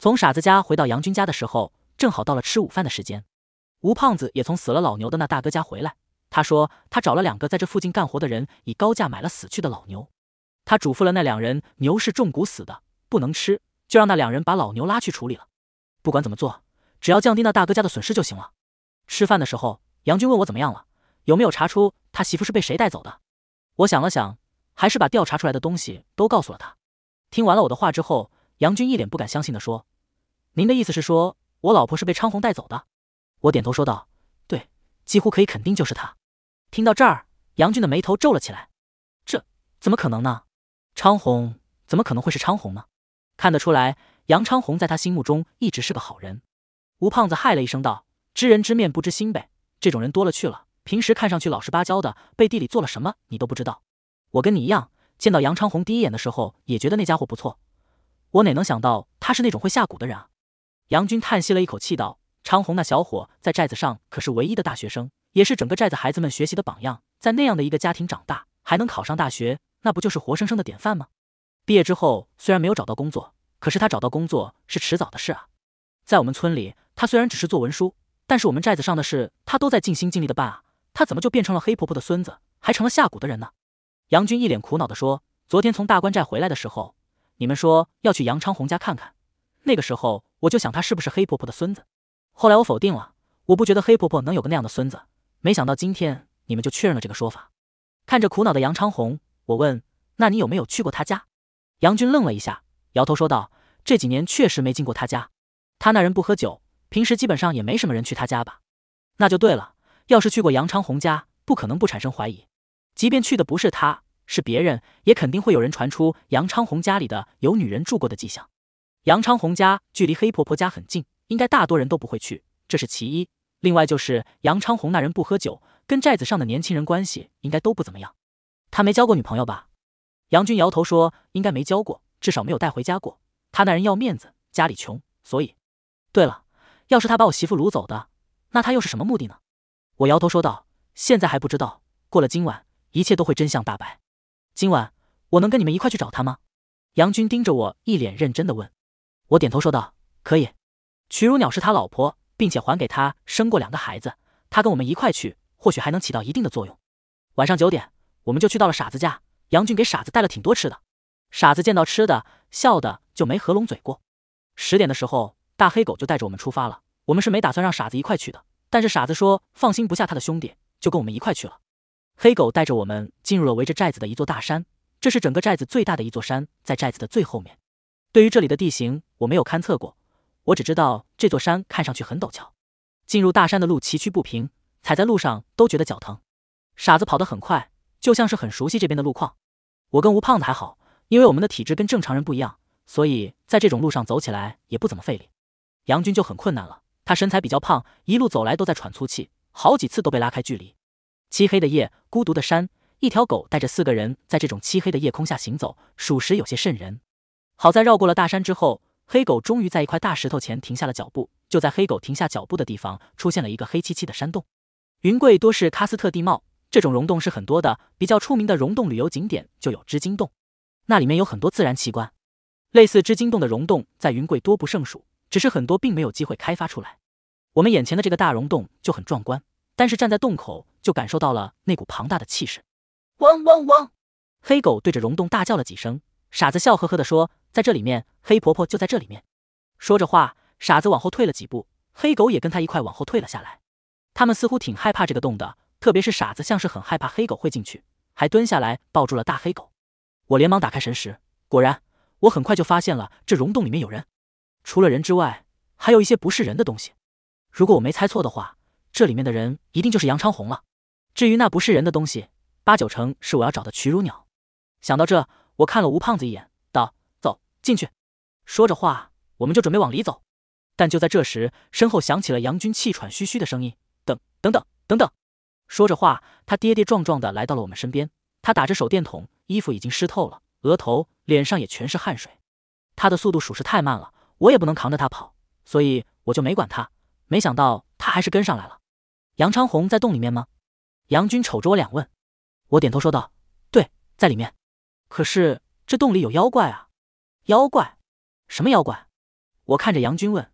从傻子家回到杨军家的时候，正好到了吃午饭的时间。吴胖子也从死了老牛的那大哥家回来。他说他找了两个在这附近干活的人，以高价买了死去的老牛。他嘱咐了那两人，牛是中骨死的，不能吃，就让那两人把老牛拉去处理了。不管怎么做，只要降低那大哥家的损失就行了。吃饭的时候，杨军问我怎么样了，有没有查出他媳妇是被谁带走的。我想了想，还是把调查出来的东西都告诉了他。听完了我的话之后，杨军一脸不敢相信的说。您的意思是说，我老婆是被昌宏带走的？我点头说道：“对，几乎可以肯定就是她。”听到这儿，杨俊的眉头皱了起来：“这怎么可能呢？昌宏怎么可能会是昌宏呢？”看得出来，杨昌宏在他心目中一直是个好人。吴胖子嗨了一声道：“知人知面不知心呗，这种人多了去了。平时看上去老实巴交的，背地里做了什么你都不知道。我跟你一样，见到杨昌宏第一眼的时候也觉得那家伙不错，我哪能想到他是那种会下蛊的人啊！”杨军叹息了一口气道：“昌宏那小伙在寨子上可是唯一的大学生，也是整个寨子孩子们学习的榜样。在那样的一个家庭长大，还能考上大学，那不就是活生生的典范吗？毕业之后虽然没有找到工作，可是他找到工作是迟早的事啊。在我们村里，他虽然只是做文书，但是我们寨子上的事他都在尽心尽力的办啊。他怎么就变成了黑婆婆的孙子，还成了下蛊的人呢？”杨军一脸苦恼地说：“昨天从大关寨回来的时候，你们说要去杨昌宏家看看，那个时候。”我就想他是不是黑婆婆的孙子，后来我否定了，我不觉得黑婆婆能有个那样的孙子。没想到今天你们就确认了这个说法。看着苦恼的杨昌红，我问：“那你有没有去过他家？”杨军愣了一下，摇头说道：“这几年确实没进过他家。他那人不喝酒，平时基本上也没什么人去他家吧？那就对了，要是去过杨昌红家，不可能不产生怀疑。即便去的不是他，是别人，也肯定会有人传出杨昌红家里的有女人住过的迹象。”杨昌洪家距离黑婆婆家很近，应该大多人都不会去，这是其一。另外就是杨昌洪那人不喝酒，跟寨子上的年轻人关系应该都不怎么样。他没交过女朋友吧？杨军摇头说：“应该没交过，至少没有带回家过。他那人要面子，家里穷，所以……对了，要是他把我媳妇掳走的，那他又是什么目的呢？”我摇头说道：“现在还不知道，过了今晚，一切都会真相大白。今晚我能跟你们一块去找他吗？”杨军盯着我，一脸认真的问。我点头说道：“可以，曲如鸟是他老婆，并且还给他生过两个孩子。他跟我们一块去，或许还能起到一定的作用。”晚上九点，我们就去到了傻子家。杨俊给傻子带了挺多吃的，傻子见到吃的，笑的就没合拢嘴过。十点的时候，大黑狗就带着我们出发了。我们是没打算让傻子一块去的，但是傻子说放心不下他的兄弟，就跟我们一块去了。黑狗带着我们进入了围着寨子的一座大山，这是整个寨子最大的一座山，在寨子的最后面。对于这里的地形，我没有勘测过。我只知道这座山看上去很陡峭，进入大山的路崎岖不平，踩在路上都觉得脚疼。傻子跑得很快，就像是很熟悉这边的路况。我跟吴胖子还好，因为我们的体质跟正常人不一样，所以在这种路上走起来也不怎么费力。杨军就很困难了，他身材比较胖，一路走来都在喘粗气，好几次都被拉开距离。漆黑的夜，孤独的山，一条狗带着四个人在这种漆黑的夜空下行走，属实有些瘆人。好在绕过了大山之后，黑狗终于在一块大石头前停下了脚步。就在黑狗停下脚步的地方，出现了一个黑漆漆的山洞。云贵多是喀斯特地貌，这种溶洞是很多的。比较出名的溶洞旅游景点就有织金洞，那里面有很多自然奇观。类似织金洞的溶洞在云贵多不胜数，只是很多并没有机会开发出来。我们眼前的这个大溶洞就很壮观，但是站在洞口就感受到了那股庞大的气势。汪汪汪！黑狗对着溶洞大叫了几声，傻子笑呵呵地说。在这里面，黑婆婆就在这里面。说着话，傻子往后退了几步，黑狗也跟他一块往后退了下来。他们似乎挺害怕这个洞的，特别是傻子，像是很害怕黑狗会进去，还蹲下来抱住了大黑狗。我连忙打开神石，果然，我很快就发现了这溶洞里面有人。除了人之外，还有一些不是人的东西。如果我没猜错的话，这里面的人一定就是杨昌红了。至于那不是人的东西，八九成是我要找的曲如鸟。想到这，我看了吴胖子一眼。进去，说着话，我们就准备往里走，但就在这时，身后响起了杨军气喘吁吁的声音：“等等等等！”等。”说着话，他跌跌撞撞的来到了我们身边。他打着手电筒，衣服已经湿透了，额头、脸上也全是汗水。他的速度属实太慢了，我也不能扛着他跑，所以我就没管他。没想到他还是跟上来了。杨昌红在洞里面吗？杨军瞅着我俩问。我点头说道：“对，在里面。”可是这洞里有妖怪啊！妖怪？什么妖怪？我看着杨军问。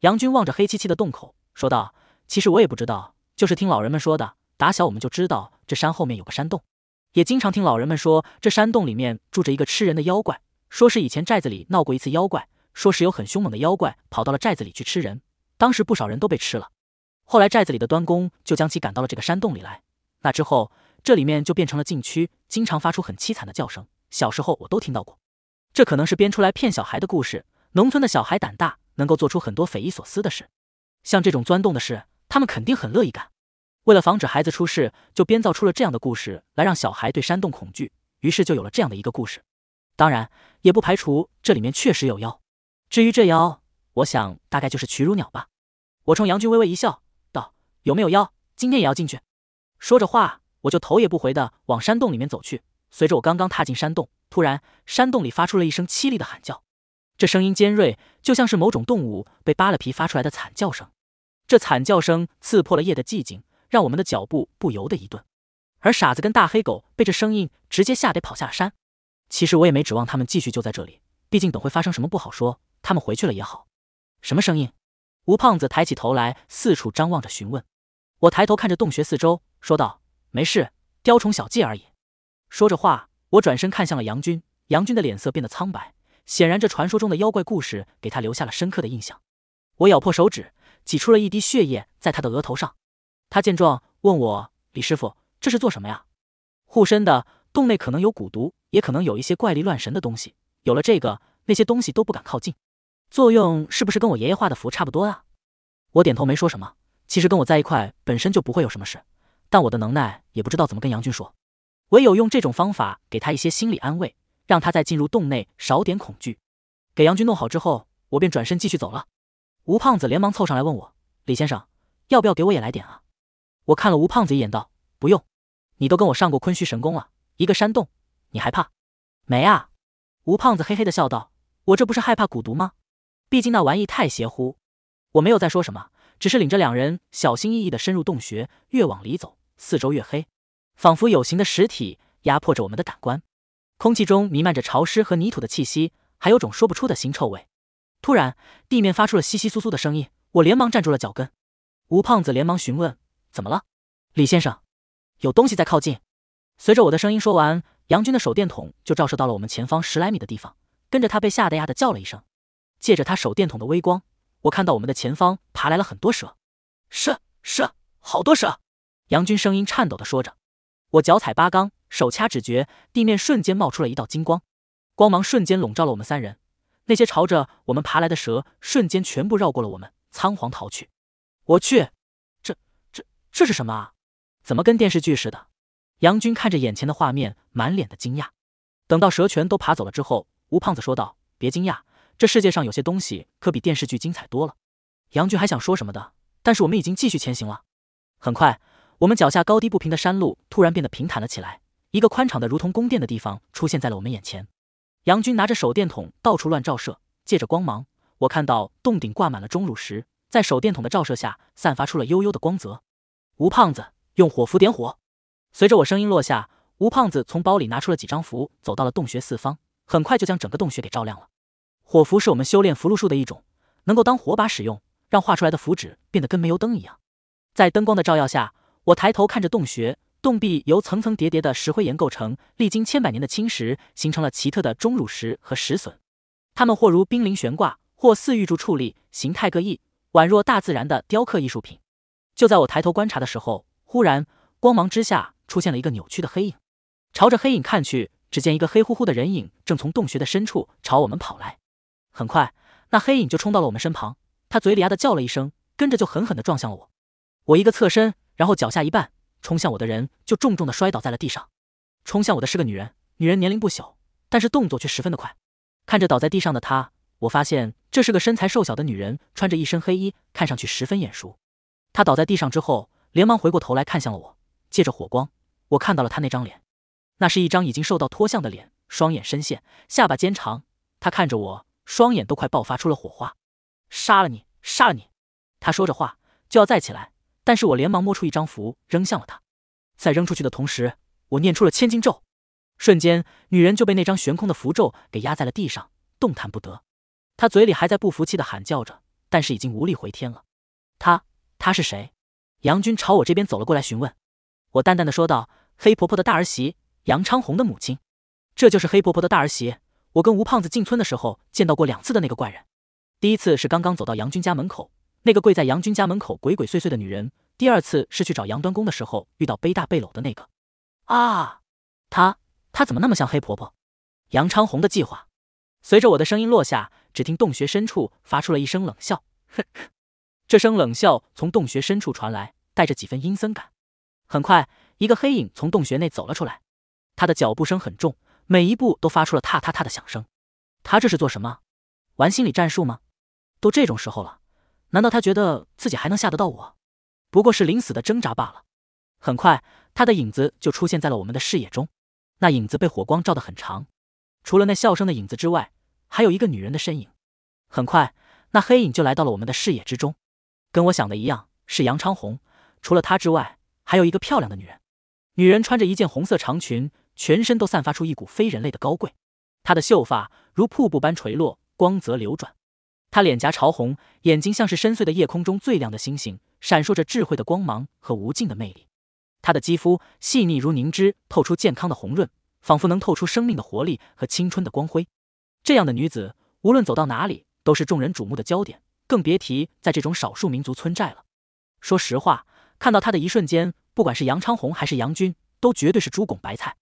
杨军望着黑漆漆的洞口，说道：“其实我也不知道，就是听老人们说的。打小我们就知道这山后面有个山洞，也经常听老人们说，这山洞里面住着一个吃人的妖怪。说是以前寨子里闹过一次妖怪，说是有很凶猛的妖怪跑到了寨子里去吃人，当时不少人都被吃了。后来寨子里的端公就将其赶到了这个山洞里来，那之后这里面就变成了禁区，经常发出很凄惨的叫声。小时候我都听到过。”这可能是编出来骗小孩的故事。农村的小孩胆大，能够做出很多匪夷所思的事，像这种钻洞的事，他们肯定很乐意干。为了防止孩子出事，就编造出了这样的故事来让小孩对山洞恐惧，于是就有了这样的一个故事。当然，也不排除这里面确实有妖。至于这妖，我想大概就是曲乳鸟吧。我冲杨军微微一笑，道：“有没有妖？今天也要进去。”说着话，我就头也不回地往山洞里面走去。随着我刚刚踏进山洞。突然，山洞里发出了一声凄厉的喊叫，这声音尖锐，就像是某种动物被扒了皮发出来的惨叫声。这惨叫声刺破了夜的寂静，让我们的脚步不由得一顿。而傻子跟大黑狗被这声音直接吓得跑下山。其实我也没指望他们继续就在这里，毕竟等会发生什么不好说，他们回去了也好。什么声音？吴胖子抬起头来，四处张望着，询问。我抬头看着洞穴四周，说道：“没事，雕虫小技而已。”说着话。我转身看向了杨军，杨军的脸色变得苍白，显然这传说中的妖怪故事给他留下了深刻的印象。我咬破手指，挤出了一滴血液在他的额头上。他见状，问我：“李师傅，这是做什么呀？”护身的洞内可能有蛊毒，也可能有一些怪力乱神的东西。有了这个，那些东西都不敢靠近。作用是不是跟我爷爷画的符差不多啊？我点头没说什么。其实跟我在一块本身就不会有什么事，但我的能耐也不知道怎么跟杨军说。唯有用这种方法给他一些心理安慰，让他在进入洞内少点恐惧。给杨军弄好之后，我便转身继续走了。吴胖子连忙凑上来问我：“李先生，要不要给我也来点啊？”我看了吴胖子一眼，道：“不用，你都跟我上过昆虚神功了，一个山洞你还怕？没啊？”吴胖子嘿嘿的笑道：“我这不是害怕蛊毒吗？毕竟那玩意太邪乎。”我没有再说什么，只是领着两人小心翼翼的深入洞穴，越往里走，四周越黑。仿佛有形的实体压迫着我们的感官，空气中弥漫着潮湿和泥土的气息，还有种说不出的腥臭味。突然，地面发出了窸窸窣窣的声音，我连忙站住了脚跟。吴胖子连忙询问：“怎么了，李先生？有东西在靠近。”随着我的声音说完，杨军的手电筒就照射到了我们前方十来米的地方，跟着他被吓得呀的叫了一声。借着他手电筒的微光，我看到我们的前方爬来了很多蛇，蛇蛇，好多蛇！杨军声音颤抖地说着。我脚踩八缸，手掐指决，地面瞬间冒出了一道金光，光芒瞬间笼罩了我们三人。那些朝着我们爬来的蛇瞬间全部绕过了我们，仓皇逃去。我去，这这这是什么？啊？怎么跟电视剧似的？杨军看着眼前的画面，满脸的惊讶。等到蛇全都爬走了之后，吴胖子说道：“别惊讶，这世界上有些东西可比电视剧精彩多了。”杨军还想说什么的，但是我们已经继续前行了。很快。我们脚下高低不平的山路突然变得平坦了起来，一个宽敞的如同宫殿的地方出现在了我们眼前。杨军拿着手电筒到处乱照射，借着光芒，我看到洞顶挂满了钟乳石，在手电筒的照射下散发出了幽幽的光泽。吴胖子用火符点火，随着我声音落下，吴胖子从包里拿出了几张符，走到了洞穴四方，很快就将整个洞穴给照亮了。火符是我们修炼符箓术的一种，能够当火把使用，让画出来的符纸变得跟煤油灯一样。在灯光的照耀下。我抬头看着洞穴，洞壁由层层叠叠的石灰岩构成，历经千百年的侵蚀，形成了奇特的钟乳石和石笋，它们或如冰凌悬挂，或似玉柱矗立，形态各异，宛若大自然的雕刻艺术品。就在我抬头观察的时候，忽然光芒之下出现了一个扭曲的黑影，朝着黑影看去，只见一个黑乎乎的人影正从洞穴的深处朝我们跑来。很快，那黑影就冲到了我们身旁，他嘴里啊的叫了一声，跟着就狠狠的撞向了我。我一个侧身。然后脚下一绊，冲向我的人就重重的摔倒在了地上。冲向我的是个女人，女人年龄不小，但是动作却十分的快。看着倒在地上的她，我发现这是个身材瘦小的女人，穿着一身黑衣，看上去十分眼熟。她倒在地上之后，连忙回过头来看向了我。借着火光，我看到了她那张脸，那是一张已经瘦到脱相的脸，双眼深陷，下巴尖长。她看着我，双眼都快爆发出了火花：“杀了你，杀了你！”她说着话，就要再起来。但是我连忙摸出一张符，扔向了他。在扔出去的同时，我念出了千金咒。瞬间，女人就被那张悬空的符咒给压在了地上，动弹不得。她嘴里还在不服气的喊叫着，但是已经无力回天了。她，她是谁？杨军朝我这边走了过来，询问。我淡淡的说道：“黑婆婆的大儿媳，杨昌红的母亲。这就是黑婆婆的大儿媳。我跟吴胖子进村的时候，见到过两次的那个怪人。第一次是刚刚走到杨军家门口。”那个跪在杨军家门口鬼鬼祟祟的女人，第二次是去找杨端公的时候遇到背大背篓的那个。啊，她她怎么那么像黑婆婆？杨昌宏的计划。随着我的声音落下，只听洞穴深处发出了一声冷笑，呵这声冷笑从洞穴深处传来，带着几分阴森感。很快，一个黑影从洞穴内走了出来，他的脚步声很重，每一步都发出了踏踏踏的响声。他这是做什么？玩心理战术吗？都这种时候了。难道他觉得自己还能吓得到我？不过是临死的挣扎罢了。很快，他的影子就出现在了我们的视野中。那影子被火光照得很长，除了那笑声的影子之外，还有一个女人的身影。很快，那黑影就来到了我们的视野之中。跟我想的一样，是杨昌红。除了她之外，还有一个漂亮的女人。女人穿着一件红色长裙，全身都散发出一股非人类的高贵。她的秀发如瀑布般垂落，光泽流转。她脸颊潮红，眼睛像是深邃的夜空中最亮的星星，闪烁着智慧的光芒和无尽的魅力。她的肌肤细腻如凝脂，透出健康的红润，仿佛能透出生命的活力和青春的光辉。这样的女子，无论走到哪里都是众人瞩目的焦点，更别提在这种少数民族村寨了。说实话，看到她的一瞬间，不管是杨昌红还是杨军，都绝对是猪拱白菜。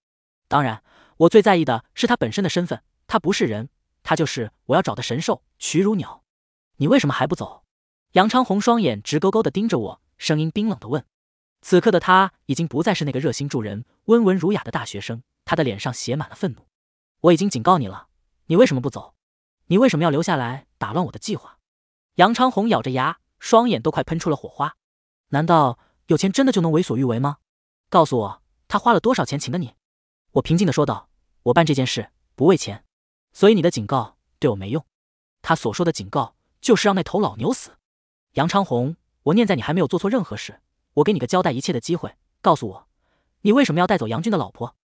当然，我最在意的是她本身的身份，她不是人，她就是我要找的神兽曲如鸟。你为什么还不走？杨昌红双眼直勾勾地盯着我，声音冰冷地问。此刻的他已经不再是那个热心助人、温文儒雅的大学生，他的脸上写满了愤怒。我已经警告你了，你为什么不走？你为什么要留下来打乱我的计划？杨昌红咬着牙，双眼都快喷出了火花。难道有钱真的就能为所欲为吗？告诉我，他花了多少钱请的你？我平静地说道：“我办这件事不为钱，所以你的警告对我没用。”他所说的警告。就是让那头老牛死，杨昌红，我念在你还没有做错任何事，我给你个交代一切的机会。告诉我，你为什么要带走杨军的老婆？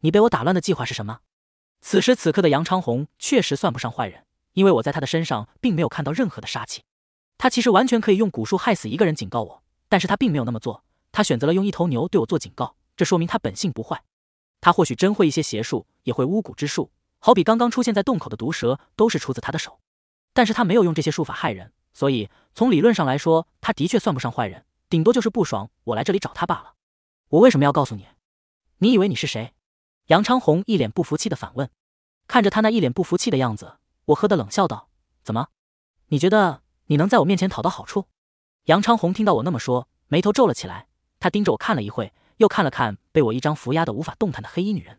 你被我打乱的计划是什么？此时此刻的杨昌红确实算不上坏人，因为我在他的身上并没有看到任何的杀气。他其实完全可以用蛊术害死一个人，警告我，但是他并没有那么做，他选择了用一头牛对我做警告。这说明他本性不坏。他或许真会一些邪术，也会巫蛊之术，好比刚刚出现在洞口的毒蛇，都是出自他的手。但是他没有用这些术法害人，所以从理论上来说，他的确算不上坏人，顶多就是不爽我来这里找他罢了。我为什么要告诉你？你以为你是谁？杨昌宏一脸不服气的反问。看着他那一脸不服气的样子，我喝的冷笑道：“怎么？你觉得你能在我面前讨到好处？”杨昌红听到我那么说，眉头皱了起来。他盯着我看了一会，又看了看被我一张符压的无法动弹的黑衣女人。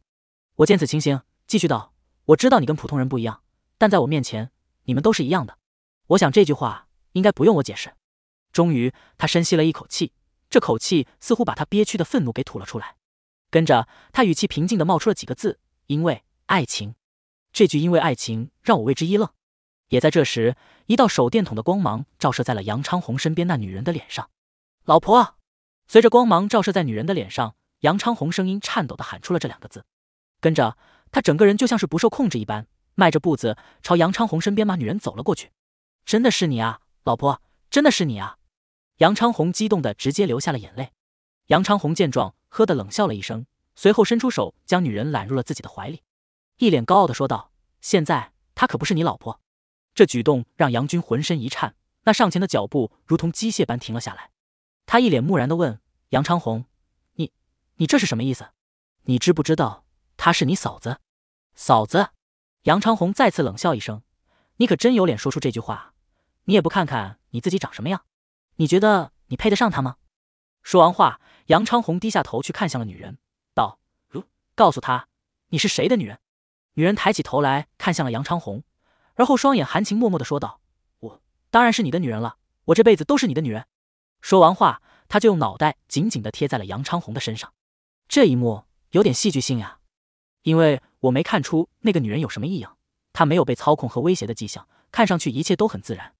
我见此情形，继续道：“我知道你跟普通人不一样，但在我面前……”你们都是一样的，我想这句话应该不用我解释。终于，他深吸了一口气，这口气似乎把他憋屈的愤怒给吐了出来。跟着，他语气平静的冒出了几个字：“因为爱情。”这句“因为爱情”让我为之一愣。也在这时，一道手电筒的光芒照射在了杨昌宏身边那女人的脸上。老婆，随着光芒照射在女人的脸上，杨昌宏声音颤抖的喊出了这两个字。跟着，他整个人就像是不受控制一般。迈着步子朝杨昌宏身边骂女人走了过去，真的是你啊，老婆，真的是你啊！杨昌宏激动的直接流下了眼泪。杨昌宏见状，喝的冷笑了一声，随后伸出手将女人揽入了自己的怀里，一脸高傲的说道：“现在她可不是你老婆。”这举动让杨军浑身一颤，那上前的脚步如同机械般停了下来。他一脸木然的问杨昌宏：“你你这是什么意思？你知不知道她是你嫂子？嫂子？”杨昌宏再次冷笑一声：“你可真有脸说出这句话！你也不看看你自己长什么样？你觉得你配得上他吗？”说完话，杨昌宏低下头去看向了女人，道：“如，告诉她你是谁的女人。”女人抬起头来看向了杨昌宏，而后双眼含情脉脉的说道：“我当然是你的女人了，我这辈子都是你的女人。”说完话，她就用脑袋紧紧的贴在了杨昌宏的身上。这一幕有点戏剧性呀，因为。我没看出那个女人有什么异样，她没有被操控和威胁的迹象，看上去一切都很自然。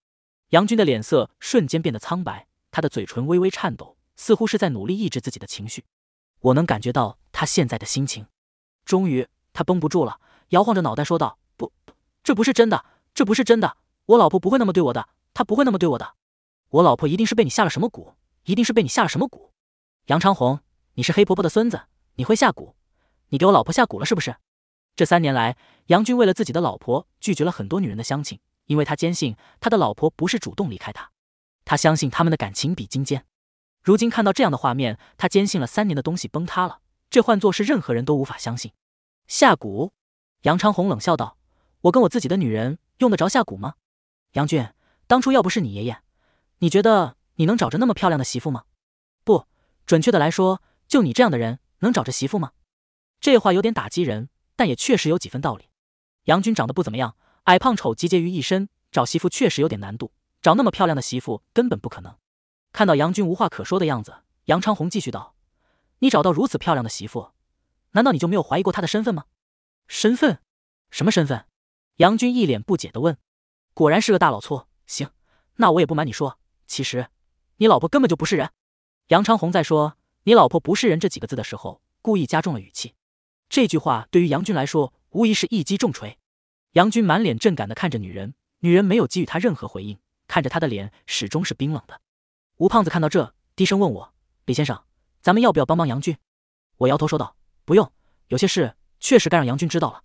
杨军的脸色瞬间变得苍白，他的嘴唇微微颤抖，似乎是在努力抑制自己的情绪。我能感觉到他现在的心情。终于，他绷不住了，摇晃着脑袋说道：“不，这不是真的，这不是真的，我老婆不会那么对我的，她不会那么对我的。我老婆一定是被你下了什么蛊，一定是被你下了什么蛊。”杨长虹，你是黑婆婆的孙子，你会下蛊，你给我老婆下蛊了是不是？这三年来，杨军为了自己的老婆拒绝了很多女人的相亲，因为他坚信他的老婆不是主动离开他，他相信他们的感情比金坚。如今看到这样的画面，他坚信了三年的东西崩塌了，这换作是任何人都无法相信。下蛊？杨长虹冷笑道：“我跟我自己的女人用得着下蛊吗？”杨军，当初要不是你爷爷，你觉得你能找着那么漂亮的媳妇吗？不，准确的来说，就你这样的人能找着媳妇吗？这话有点打击人。但也确实有几分道理。杨军长得不怎么样，矮胖丑集结于一身，找媳妇确实有点难度。找那么漂亮的媳妇根本不可能。看到杨军无话可说的样子，杨昌宏继续道：“你找到如此漂亮的媳妇，难道你就没有怀疑过她的身份吗？”“身份？什么身份？”杨军一脸不解的问。“果然是个大老粗。”“行，那我也不瞒你说，其实你老婆根本就不是人。”杨昌宏在说“你老婆不是人”这几个字的时候，故意加重了语气。这句话对于杨军来说，无疑是一击重锤。杨军满脸震感的看着女人，女人没有给予他任何回应，看着他的脸始终是冰冷的。吴胖子看到这，低声问我：“李先生，咱们要不要帮帮杨军？”我摇头说道：“不用，有些事确实该让杨军知道了。”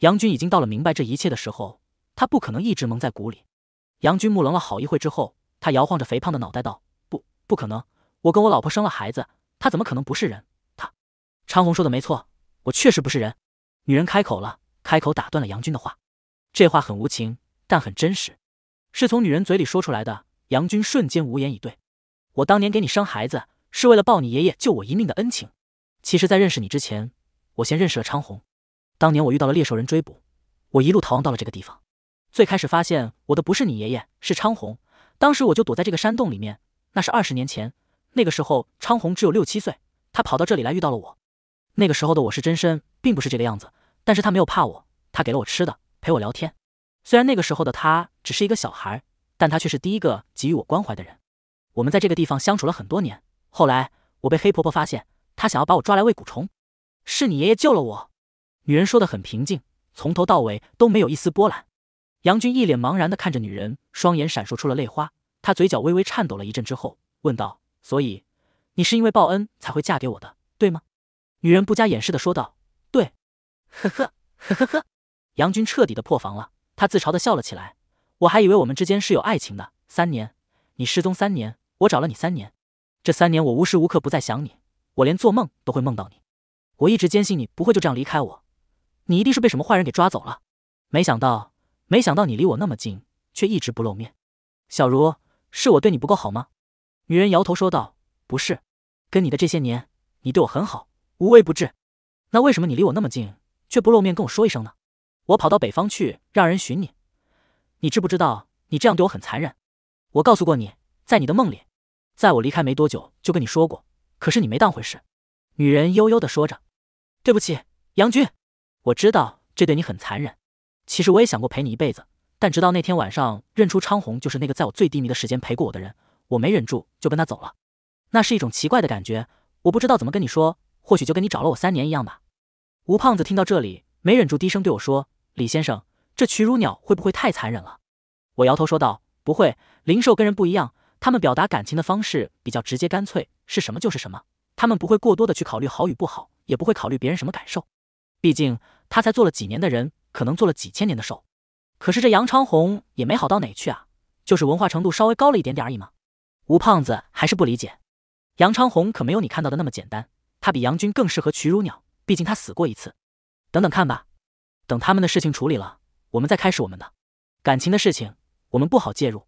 杨军已经到了明白这一切的时候，他不可能一直蒙在鼓里。杨军木楞了好一会之后，他摇晃着肥胖的脑袋道：“不，不可能！我跟我老婆生了孩子，他怎么可能不是人？他……”昌宏说的没错。我确实不是人。女人开口了，开口打断了杨军的话。这话很无情，但很真实，是从女人嘴里说出来的。杨军瞬间无言以对。我当年给你生孩子，是为了报你爷爷救我一命的恩情。其实，在认识你之前，我先认识了昌宏。当年我遇到了猎兽人追捕，我一路逃亡到了这个地方。最开始发现我的不是你爷爷，是昌宏。当时我就躲在这个山洞里面。那是二十年前，那个时候昌宏只有六七岁，他跑到这里来遇到了我。那个时候的我是真身，并不是这个样子。但是他没有怕我，他给了我吃的，陪我聊天。虽然那个时候的他只是一个小孩，但他却是第一个给予我关怀的人。我们在这个地方相处了很多年。后来我被黑婆婆发现，她想要把我抓来喂蛊虫。是你爷爷救了我。女人说的很平静，从头到尾都没有一丝波澜。杨军一脸茫然的看着女人，双眼闪烁出了泪花。他嘴角微微颤抖了一阵之后，问道：“所以你是因为报恩才会嫁给我的，对吗？”女人不加掩饰的说道：“对，呵呵呵呵呵。”杨军彻底的破防了，他自嘲的笑了起来。我还以为我们之间是有爱情的。三年，你失踪三年，我找了你三年，这三年我无时无刻不在想你，我连做梦都会梦到你。我一直坚信你不会就这样离开我，你一定是被什么坏人给抓走了。没想到，没想到你离我那么近，却一直不露面。小茹，是我对你不够好吗？女人摇头说道：“不是，跟你的这些年，你对我很好。”无微不至，那为什么你离我那么近，却不露面跟我说一声呢？我跑到北方去让人寻你，你知不知道？你这样对我很残忍。我告诉过你，在你的梦里，在我离开没多久就跟你说过，可是你没当回事。女人悠悠地说着：“对不起，杨军，我知道这对你很残忍。其实我也想过陪你一辈子，但直到那天晚上认出昌宏就是那个在我最低迷的时间陪过我的人，我没忍住就跟他走了。那是一种奇怪的感觉，我不知道怎么跟你说。”或许就跟你找了我三年一样吧。吴胖子听到这里，没忍住低声对我说：“李先生，这取乳鸟会不会太残忍了？”我摇头说道：“不会，灵兽跟人不一样，他们表达感情的方式比较直接干脆，是什么就是什么，他们不会过多的去考虑好与不好，也不会考虑别人什么感受。毕竟他才做了几年的人，可能做了几千年的兽。可是这杨长虹也没好到哪去啊，就是文化程度稍微高了一点点而已嘛。”吴胖子还是不理解，杨长虹可没有你看到的那么简单。他比杨军更适合曲乳鸟，毕竟他死过一次。等等看吧，等他们的事情处理了，我们再开始我们的感情的事情。我们不好介入。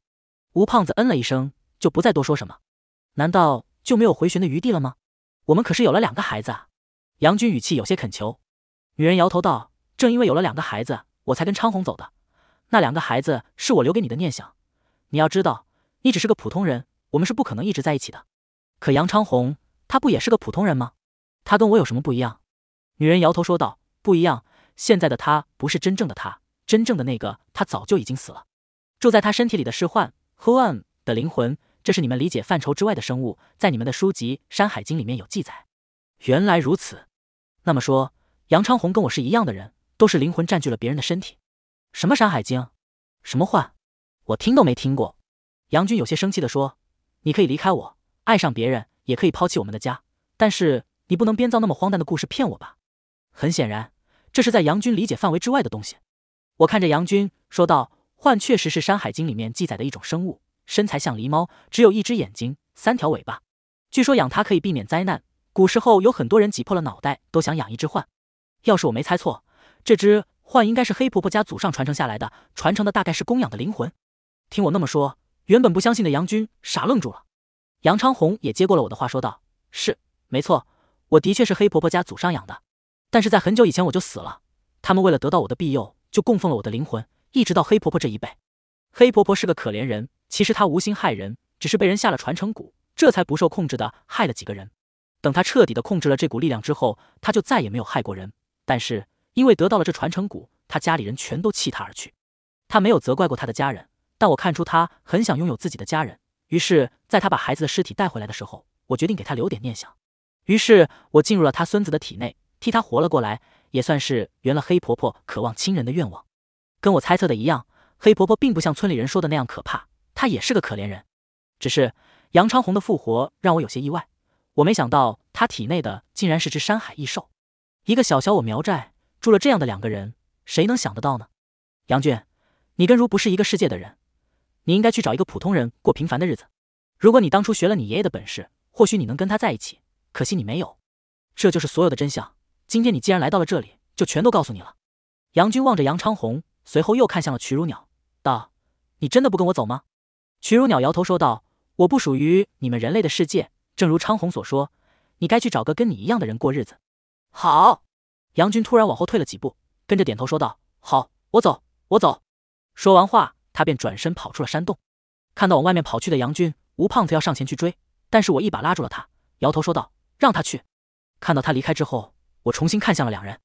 吴胖子嗯了一声，就不再多说什么。难道就没有回旋的余地了吗？我们可是有了两个孩子。杨军语气有些恳求。女人摇头道：“正因为有了两个孩子，我才跟昌红走的。那两个孩子是我留给你的念想。你要知道，你只是个普通人，我们是不可能一直在一起的。可杨昌红，他不也是个普通人吗？”他跟我有什么不一样？女人摇头说道：“不一样，现在的他不是真正的他，真正的那个他早就已经死了。住在他身体里的是幻，幻的灵魂，这是你们理解范畴之外的生物，在你们的书籍《山海经》里面有记载。”原来如此，那么说杨昌红跟我是一样的人，都是灵魂占据了别人的身体。什么《山海经》？什么幻？我听都没听过。杨军有些生气的说：“你可以离开我，爱上别人，也可以抛弃我们的家，但是……”你不能编造那么荒诞的故事骗我吧？很显然，这是在杨军理解范围之外的东西。我看着杨军说道：“幻确实是《山海经》里面记载的一种生物，身材像狸猫，只有一只眼睛，三条尾巴。据说养它可以避免灾难。古时候有很多人挤破了脑袋都想养一只幻。要是我没猜错，这只幻应该是黑婆婆家祖上传承下来的，传承的大概是供养的灵魂。”听我那么说，原本不相信的杨军傻愣住了。杨昌宏也接过了我的话说道：“是，没错。”我的确是黑婆婆家祖上养的，但是在很久以前我就死了。他们为了得到我的庇佑，就供奉了我的灵魂，一直到黑婆婆这一辈。黑婆婆是个可怜人，其实她无心害人，只是被人下了传承蛊，这才不受控制的害了几个人。等她彻底的控制了这股力量之后，她就再也没有害过人。但是因为得到了这传承蛊，她家里人全都弃她而去。她没有责怪过她的家人，但我看出她很想拥有自己的家人。于是，在她把孩子的尸体带回来的时候，我决定给她留点念想。于是我进入了他孙子的体内，替他活了过来，也算是圆了黑婆婆渴望亲人的愿望。跟我猜测的一样，黑婆婆并不像村里人说的那样可怕，她也是个可怜人。只是杨昌红的复活让我有些意外，我没想到他体内的竟然是只山海异兽。一个小小我苗寨住了这样的两个人，谁能想得到呢？杨俊，你跟如不是一个世界的人，你应该去找一个普通人过平凡的日子。如果你当初学了你爷爷的本事，或许你能跟他在一起。可惜你没有，这就是所有的真相。今天你既然来到了这里，就全都告诉你了。杨军望着杨昌宏，随后又看向了曲如鸟，道：“你真的不跟我走吗？”曲如鸟摇头说道：“我不属于你们人类的世界。正如昌宏所说，你该去找个跟你一样的人过日子。”好。杨军突然往后退了几步，跟着点头说道：“好，我走，我走。”说完话，他便转身跑出了山洞。看到往外面跑去的杨军，吴胖子要上前去追，但是我一把拉住了他，摇头说道。让他去。看到他离开之后，我重新看向了两人。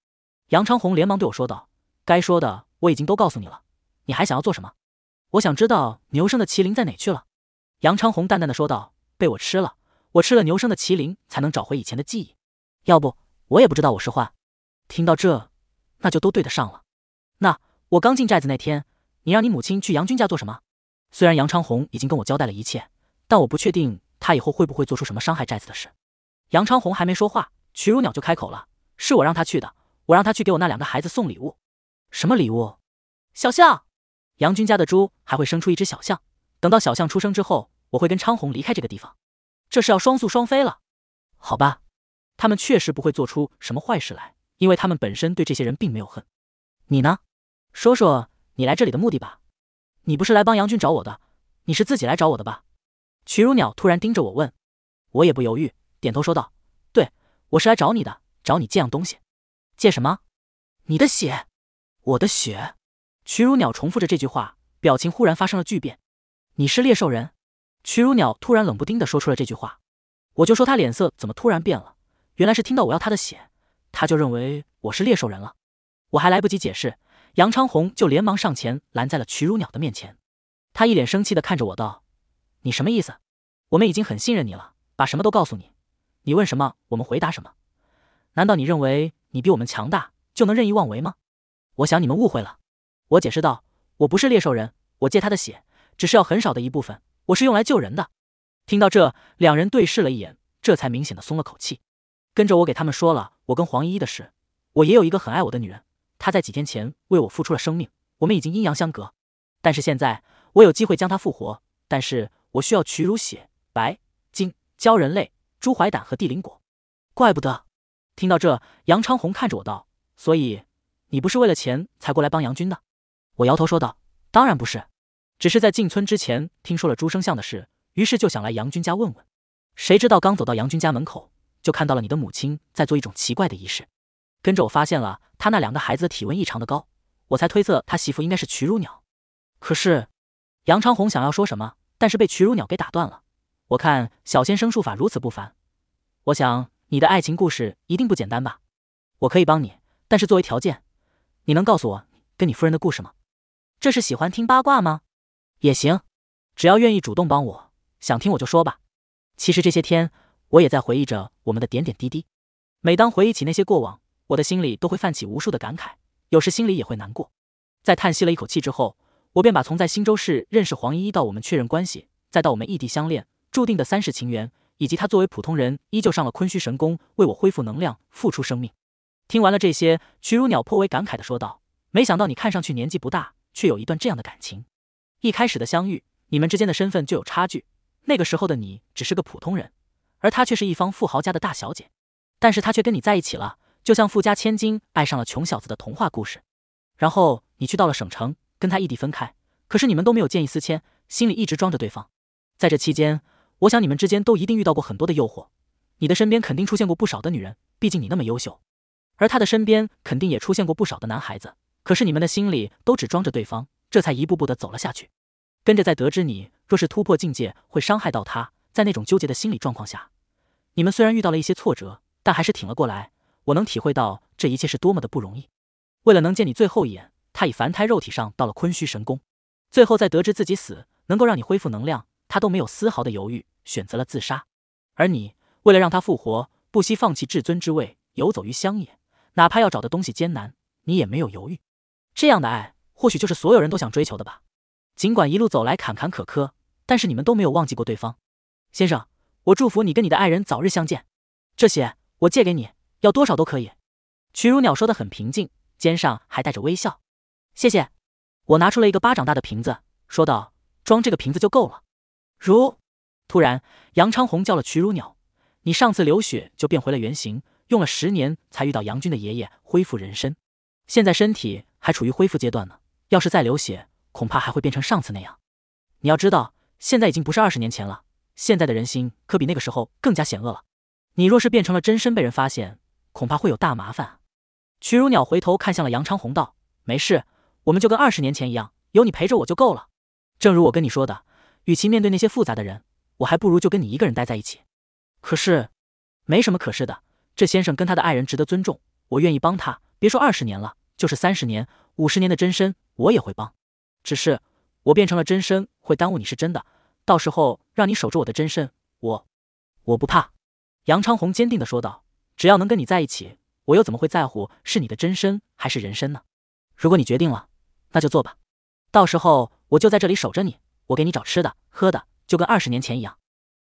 杨昌宏连忙对我说道：“该说的我已经都告诉你了，你还想要做什么？”我想知道牛生的麒麟在哪去了。杨昌宏淡淡的说道：“被我吃了。我吃了牛生的麒麟，才能找回以前的记忆。要不，我也不知道我是幻。”听到这，那就都对得上了。那我刚进寨子那天，你让你母亲去杨军家做什么？虽然杨昌宏已经跟我交代了一切，但我不确定他以后会不会做出什么伤害寨子的事。杨昌宏还没说话，曲如鸟就开口了：“是我让他去的，我让他去给我那两个孩子送礼物。什么礼物？小象。杨军家的猪还会生出一只小象。等到小象出生之后，我会跟昌宏离开这个地方，这是要双宿双飞了。好吧，他们确实不会做出什么坏事来，因为他们本身对这些人并没有恨。你呢？说说你来这里的目的吧。你不是来帮杨军找我的，你是自己来找我的吧？”曲如鸟突然盯着我问。我也不犹豫。点头说道：“对我是来找你的，找你借样东西。借什么？你的血，我的血。”曲如鸟重复着这句话，表情忽然发生了巨变。“你是猎兽人？”曲如鸟突然冷不丁的说出了这句话。我就说他脸色怎么突然变了，原来是听到我要他的血，他就认为我是猎兽人了。我还来不及解释，杨昌红就连忙上前拦在了曲如鸟的面前。他一脸生气的看着我道：“你什么意思？我们已经很信任你了，把什么都告诉你。”你问什么，我们回答什么。难道你认为你比我们强大就能任意妄为吗？我想你们误会了。我解释道：“我不是猎兽人，我借他的血只是要很少的一部分，我是用来救人的。”听到这，两人对视了一眼，这才明显的松了口气。跟着我给他们说了我跟黄依依的事。我也有一个很爱我的女人，她在几天前为我付出了生命，我们已经阴阳相隔。但是现在我有机会将她复活，但是我需要取乳血、白金、鲛人泪。朱怀胆和地灵果，怪不得。听到这，杨昌宏看着我道：“所以你不是为了钱才过来帮杨军的？”我摇头说道：“当然不是，只是在进村之前听说了朱生相的事，于是就想来杨军家问问。谁知道刚走到杨军家门口，就看到了你的母亲在做一种奇怪的仪式。跟着我发现了他那两个孩子的体温异常的高，我才推测他媳妇应该是曲如鸟。可是，杨昌宏想要说什么，但是被曲如鸟给打断了。”我看小先生术法如此不凡，我想你的爱情故事一定不简单吧？我可以帮你，但是作为条件，你能告诉我跟你夫人的故事吗？这是喜欢听八卦吗？也行，只要愿意主动帮，我想听我就说吧。其实这些天我也在回忆着我们的点点滴滴，每当回忆起那些过往，我的心里都会泛起无数的感慨，有时心里也会难过。在叹息了一口气之后，我便把从在新州市认识黄依依到我们确认关系，再到我们异地相恋。注定的三世情缘，以及他作为普通人依旧上了昆虚神功，为我恢复能量，付出生命。听完了这些，曲如鸟颇为感慨的说道：“没想到你看上去年纪不大，却有一段这样的感情。一开始的相遇，你们之间的身份就有差距。那个时候的你只是个普通人，而他却是一方富豪家的大小姐。但是他却跟你在一起了，就像富家千金爱上了穷小子的童话故事。然后你去到了省城，跟他异地分开，可是你们都没有见异思迁，心里一直装着对方。在这期间。”我想你们之间都一定遇到过很多的诱惑，你的身边肯定出现过不少的女人，毕竟你那么优秀，而他的身边肯定也出现过不少的男孩子。可是你们的心里都只装着对方，这才一步步的走了下去。跟着在得知你若是突破境界会伤害到他，在那种纠结的心理状况下，你们虽然遇到了一些挫折，但还是挺了过来。我能体会到这一切是多么的不容易。为了能见你最后一眼，他以凡胎肉体上到了坤虚神宫，最后在得知自己死能够让你恢复能量，他都没有丝毫的犹豫。选择了自杀，而你为了让他复活，不惜放弃至尊之位，游走于乡野，哪怕要找的东西艰难，你也没有犹豫。这样的爱，或许就是所有人都想追求的吧。尽管一路走来坎坎坷坷，但是你们都没有忘记过对方。先生，我祝福你跟你的爱人早日相见。这些我借给你，要多少都可以。曲如鸟说的很平静，肩上还带着微笑。谢谢。我拿出了一个巴掌大的瓶子，说道：“装这个瓶子就够了。”如。突然，杨昌宏叫了曲如鸟：“你上次流血就变回了原形，用了十年才遇到杨军的爷爷恢复人身，现在身体还处于恢复阶段呢。要是再流血，恐怕还会变成上次那样。你要知道，现在已经不是二十年前了，现在的人心可比那个时候更加险恶了。你若是变成了真身被人发现，恐怕会有大麻烦。”曲如鸟回头看向了杨昌宏，道：“没事，我们就跟二十年前一样，有你陪着我就够了。正如我跟你说的，与其面对那些复杂的人。”我还不如就跟你一个人待在一起，可是，没什么可是的。这先生跟他的爱人值得尊重，我愿意帮他。别说二十年了，就是三十年、五十年的真身，我也会帮。只是我变成了真身，会耽误你是真的。到时候让你守着我的真身，我我不怕。”杨昌宏坚定地说道，“只要能跟你在一起，我又怎么会在乎是你的真身还是人身呢？如果你决定了，那就做吧。到时候我就在这里守着你，我给你找吃的喝的。”就跟二十年前一样。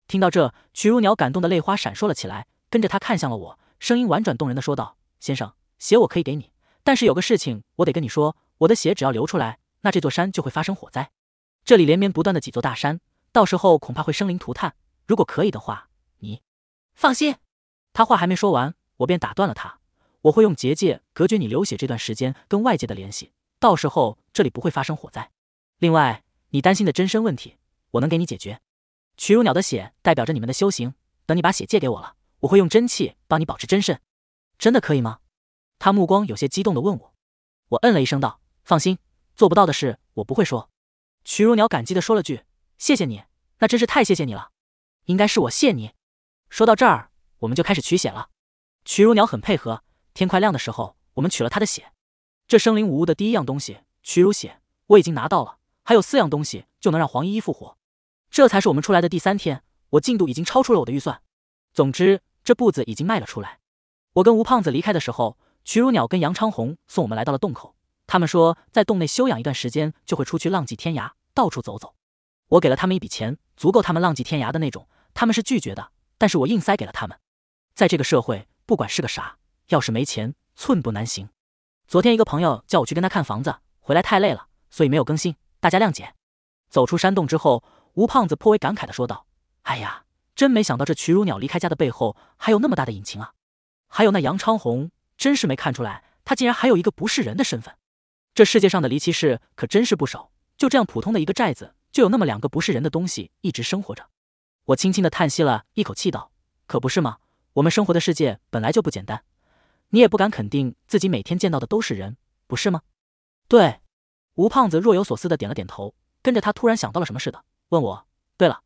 听到这，曲如鸟感动的泪花闪烁了起来，跟着他看向了我，声音婉转动人的说道：“先生，血我可以给你，但是有个事情我得跟你说，我的血只要流出来，那这座山就会发生火灾。这里连绵不断的几座大山，到时候恐怕会生灵涂炭。如果可以的话，你放心。”他话还没说完，我便打断了他：“我会用结界隔绝你流血这段时间跟外界的联系，到时候这里不会发生火灾。另外，你担心的真身问题。”我能给你解决，曲如鸟的血代表着你们的修行。等你把血借给我了，我会用真气帮你保持真身。真的可以吗？他目光有些激动的问我。我嗯了一声道：“放心，做不到的事我不会说。”曲如鸟感激的说了句：“谢谢你，那真是太谢谢你了。”应该是我谢你。说到这儿，我们就开始取血了。曲如鸟很配合。天快亮的时候，我们取了他的血。这生灵无物的第一样东西，曲如血我已经拿到了，还有四样东西就能让黄依依复活。这才是我们出来的第三天，我进度已经超出了我的预算。总之，这步子已经迈了出来。我跟吴胖子离开的时候，曲如鸟跟杨昌红送我们来到了洞口。他们说，在洞内休养一段时间，就会出去浪迹天涯，到处走走。我给了他们一笔钱，足够他们浪迹天涯的那种。他们是拒绝的，但是我硬塞给了他们。在这个社会，不管是个啥，要是没钱，寸步难行。昨天一个朋友叫我去跟他看房子，回来太累了，所以没有更新，大家谅解。走出山洞之后。吴胖子颇为感慨的说道：“哎呀，真没想到这曲如鸟离开家的背后还有那么大的隐情啊！还有那杨昌红，真是没看出来，他竟然还有一个不是人的身份。这世界上的离奇事可真是不少，就这样普通的一个寨子，就有那么两个不是人的东西一直生活着。”我轻轻的叹息了一口气道：“可不是吗？我们生活的世界本来就不简单，你也不敢肯定自己每天见到的都是人，不是吗？”对，吴胖子若有所思的点了点头，跟着他突然想到了什么似的。问我，对了，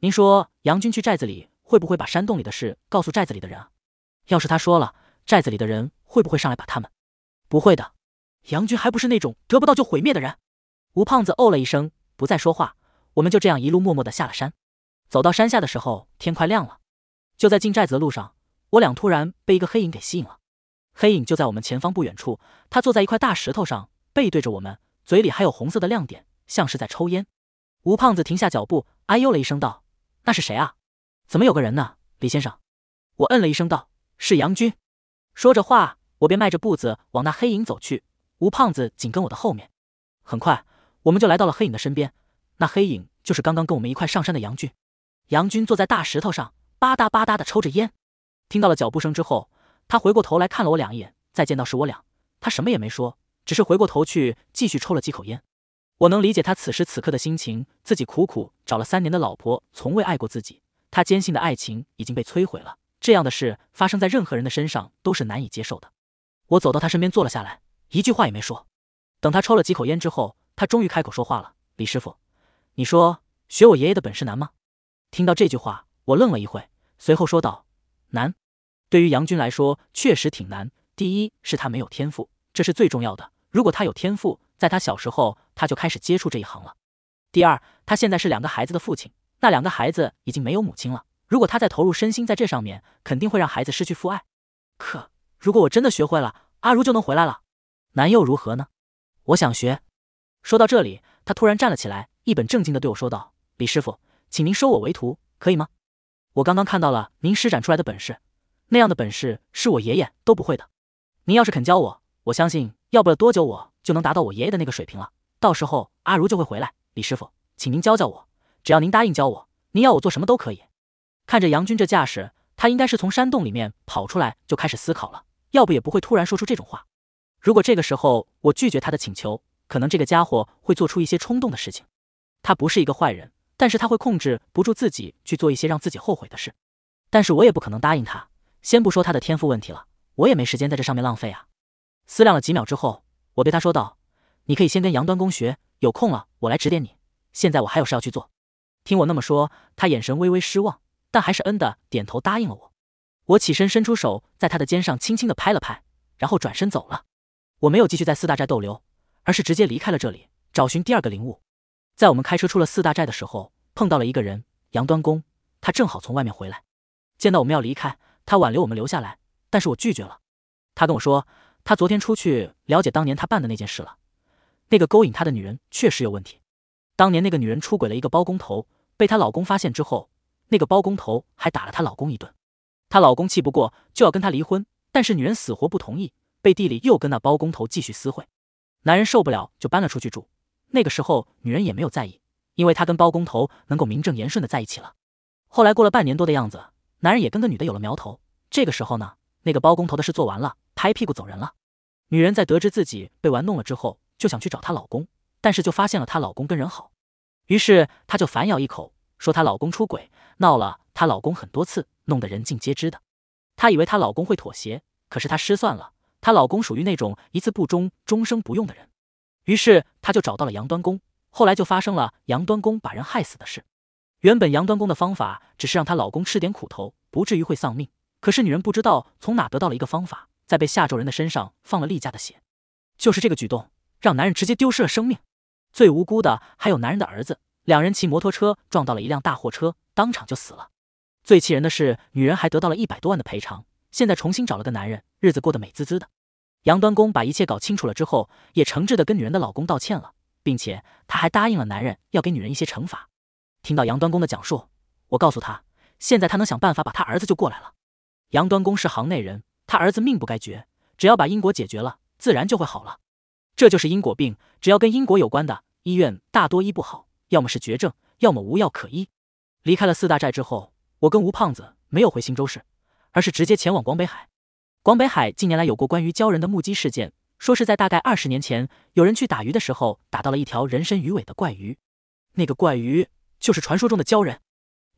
您说杨军去寨子里会不会把山洞里的事告诉寨子里的人？要是他说了，寨子里的人会不会上来把他们？不会的，杨军还不是那种得不到就毁灭的人。吴胖子哦了一声，不再说话。我们就这样一路默默的下了山。走到山下的时候，天快亮了。就在进寨子的路上，我俩突然被一个黑影给吸引了。黑影就在我们前方不远处，他坐在一块大石头上，背对着我们，嘴里还有红色的亮点，像是在抽烟。吴胖子停下脚步，哎呦了一声，道：“那是谁啊？怎么有个人呢？”李先生，我嗯了一声，道：“是杨军。”说着话，我便迈着步子往那黑影走去。吴胖子紧跟我的后面。很快，我们就来到了黑影的身边。那黑影就是刚刚跟我们一块上山的杨军。杨军坐在大石头上，吧嗒吧嗒的抽着烟。听到了脚步声之后，他回过头来看了我两眼，再见到是我俩，他什么也没说，只是回过头去继续抽了几口烟。我能理解他此时此刻的心情，自己苦苦找了三年的老婆，从未爱过自己，他坚信的爱情已经被摧毁了。这样的事发生在任何人的身上都是难以接受的。我走到他身边坐了下来，一句话也没说。等他抽了几口烟之后，他终于开口说话了：“李师傅，你说学我爷爷的本事难吗？”听到这句话，我愣了一会，随后说道：“难。对于杨军来说，确实挺难。第一是他没有天赋，这是最重要的。如果他有天赋，在他小时候。”他就开始接触这一行了。第二，他现在是两个孩子的父亲，那两个孩子已经没有母亲了。如果他再投入身心在这上面，肯定会让孩子失去父爱。可如果我真的学会了，阿如就能回来了。难又如何呢？我想学。说到这里，他突然站了起来，一本正经的对我说道：“李师傅，请您收我为徒，可以吗？我刚刚看到了您施展出来的本事，那样的本事是我爷爷都不会的。您要是肯教我，我相信要不了多久，我就能达到我爷爷的那个水平了。”到时候阿如就会回来，李师傅，请您教教我。只要您答应教我，您要我做什么都可以。看着杨军这架势，他应该是从山洞里面跑出来就开始思考了，要不也不会突然说出这种话。如果这个时候我拒绝他的请求，可能这个家伙会做出一些冲动的事情。他不是一个坏人，但是他会控制不住自己去做一些让自己后悔的事。但是我也不可能答应他，先不说他的天赋问题了，我也没时间在这上面浪费啊。思量了几秒之后，我对他说道。你可以先跟杨端公学，有空了我来指点你。现在我还有事要去做。听我那么说，他眼神微微失望，但还是恩的点头答应了我。我起身伸出手，在他的肩上轻轻的拍了拍，然后转身走了。我没有继续在四大寨逗留，而是直接离开了这里，找寻第二个灵物。在我们开车出了四大寨的时候，碰到了一个人，杨端公，他正好从外面回来，见到我们要离开，他挽留我们留下来，但是我拒绝了。他跟我说，他昨天出去了解当年他办的那件事了。那个勾引他的女人确实有问题。当年那个女人出轨了一个包工头，被她老公发现之后，那个包工头还打了她老公一顿。她老公气不过，就要跟她离婚，但是女人死活不同意，背地里又跟那包工头继续私会。男人受不了，就搬了出去住。那个时候，女人也没有在意，因为她跟包工头能够名正言顺的在一起了。后来过了半年多的样子，男人也跟个女的有了苗头。这个时候呢，那个包工头的事做完了，拍屁股走人了。女人在得知自己被玩弄了之后，就想去找她老公，但是就发现了她老公跟人好，于是她就反咬一口，说她老公出轨，闹了她老公很多次，弄得人尽皆知的。她以为她老公会妥协，可是她失算了，她老公属于那种一次不忠，终生不用的人。于是她就找到了杨端公，后来就发生了杨端公把人害死的事。原本杨端公的方法只是让她老公吃点苦头，不至于会丧命。可是女人不知道从哪得到了一个方法，在被下咒人的身上放了厉家的血，就是这个举动。让男人直接丢失了生命，最无辜的还有男人的儿子，两人骑摩托车撞到了一辆大货车，当场就死了。最气人的是，女人还得到了一百多万的赔偿，现在重新找了个男人，日子过得美滋滋的。杨端公把一切搞清楚了之后，也诚挚的跟女人的老公道歉了，并且他还答应了男人要给女人一些惩罚。听到杨端公的讲述，我告诉他，现在他能想办法把他儿子救过来了。杨端公是行内人，他儿子命不该绝，只要把因果解决了，自然就会好了。这就是因果病，只要跟因果有关的医院大多医不好，要么是绝症，要么无药可医。离开了四大寨之后，我跟吴胖子没有回新州市，而是直接前往广北海。广北海近年来有过关于鲛人的目击事件，说是在大概二十年前，有人去打鱼的时候打到了一条人身鱼尾的怪鱼，那个怪鱼就是传说中的鲛人。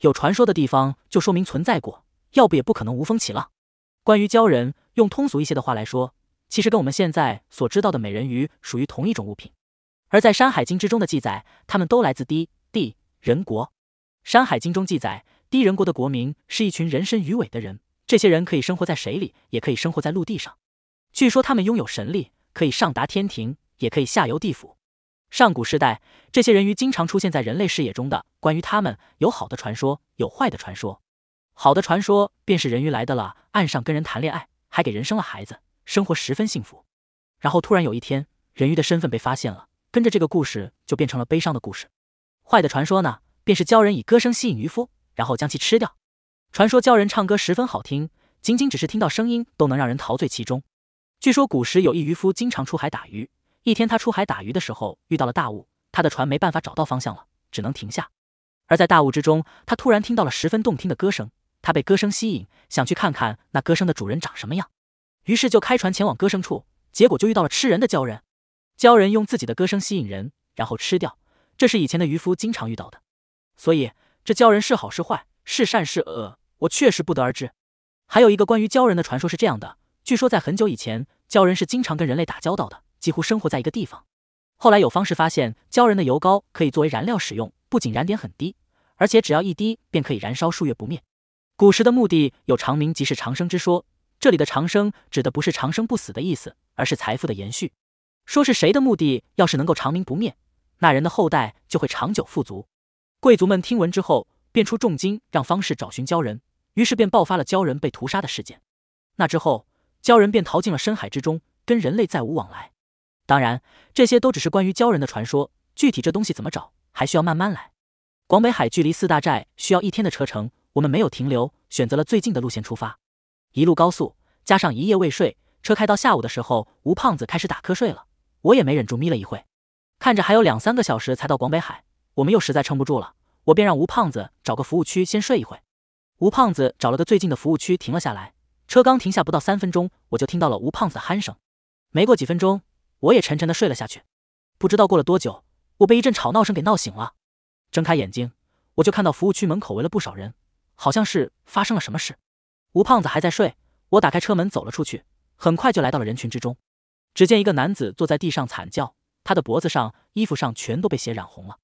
有传说的地方就说明存在过，要不也不可能无风起浪。关于鲛人，用通俗一些的话来说。其实跟我们现在所知道的美人鱼属于同一种物品，而在《山海经》之中的记载，它们都来自低地人国。《山海经》中记载，低人国的国民是一群人身鱼尾的人，这些人可以生活在水里，也可以生活在陆地上。据说他们拥有神力，可以上达天庭，也可以下游地府。上古时代，这些人鱼经常出现在人类视野中。的关于他们，有好的传说，有坏的传说。好的传说便是人鱼来的了岸上跟人谈恋爱，还给人生了孩子。生活十分幸福，然后突然有一天，人鱼的身份被发现了。跟着这个故事就变成了悲伤的故事。坏的传说呢，便是鲛人以歌声吸引渔夫，然后将其吃掉。传说鲛人唱歌十分好听，仅仅只是听到声音都能让人陶醉其中。据说古时有一渔夫经常出海打鱼，一天他出海打鱼的时候遇到了大雾，他的船没办法找到方向了，只能停下。而在大雾之中，他突然听到了十分动听的歌声，他被歌声吸引，想去看看那歌声的主人长什么样。于是就开船前往歌声处，结果就遇到了吃人的鲛人。鲛人用自己的歌声吸引人，然后吃掉。这是以前的渔夫经常遇到的。所以这鲛人是好是坏，是善是恶，我确实不得而知。还有一个关于鲛人的传说，是这样的：据说在很久以前，鲛人是经常跟人类打交道的，几乎生活在一个地方。后来有方式发现，鲛人的油膏可以作为燃料使用，不仅燃点很低，而且只要一滴便可以燃烧数月不灭。古时的墓地有长明，即是长生之说。这里的长生指的不是长生不死的意思，而是财富的延续。说是谁的目的，要是能够长明不灭，那人的后代就会长久富足。贵族们听闻之后，便出重金让方氏找寻鲛人，于是便爆发了鲛人被屠杀的事件。那之后，鲛人便逃进了深海之中，跟人类再无往来。当然，这些都只是关于鲛人的传说，具体这东西怎么找，还需要慢慢来。广北海距离四大寨需要一天的车程，我们没有停留，选择了最近的路线出发。一路高速，加上一夜未睡，车开到下午的时候，吴胖子开始打瞌睡了，我也没忍住眯了一会。看着还有两三个小时才到广北海，我们又实在撑不住了，我便让吴胖子找个服务区先睡一会。吴胖子找了个最近的服务区停了下来，车刚停下不到三分钟，我就听到了吴胖子的鼾声。没过几分钟，我也沉沉的睡了下去。不知道过了多久，我被一阵吵闹声给闹醒了，睁开眼睛，我就看到服务区门口围了不少人，好像是发生了什么事。吴胖子还在睡，我打开车门走了出去，很快就来到了人群之中。只见一个男子坐在地上惨叫，他的脖子上、衣服上全都被血染红了。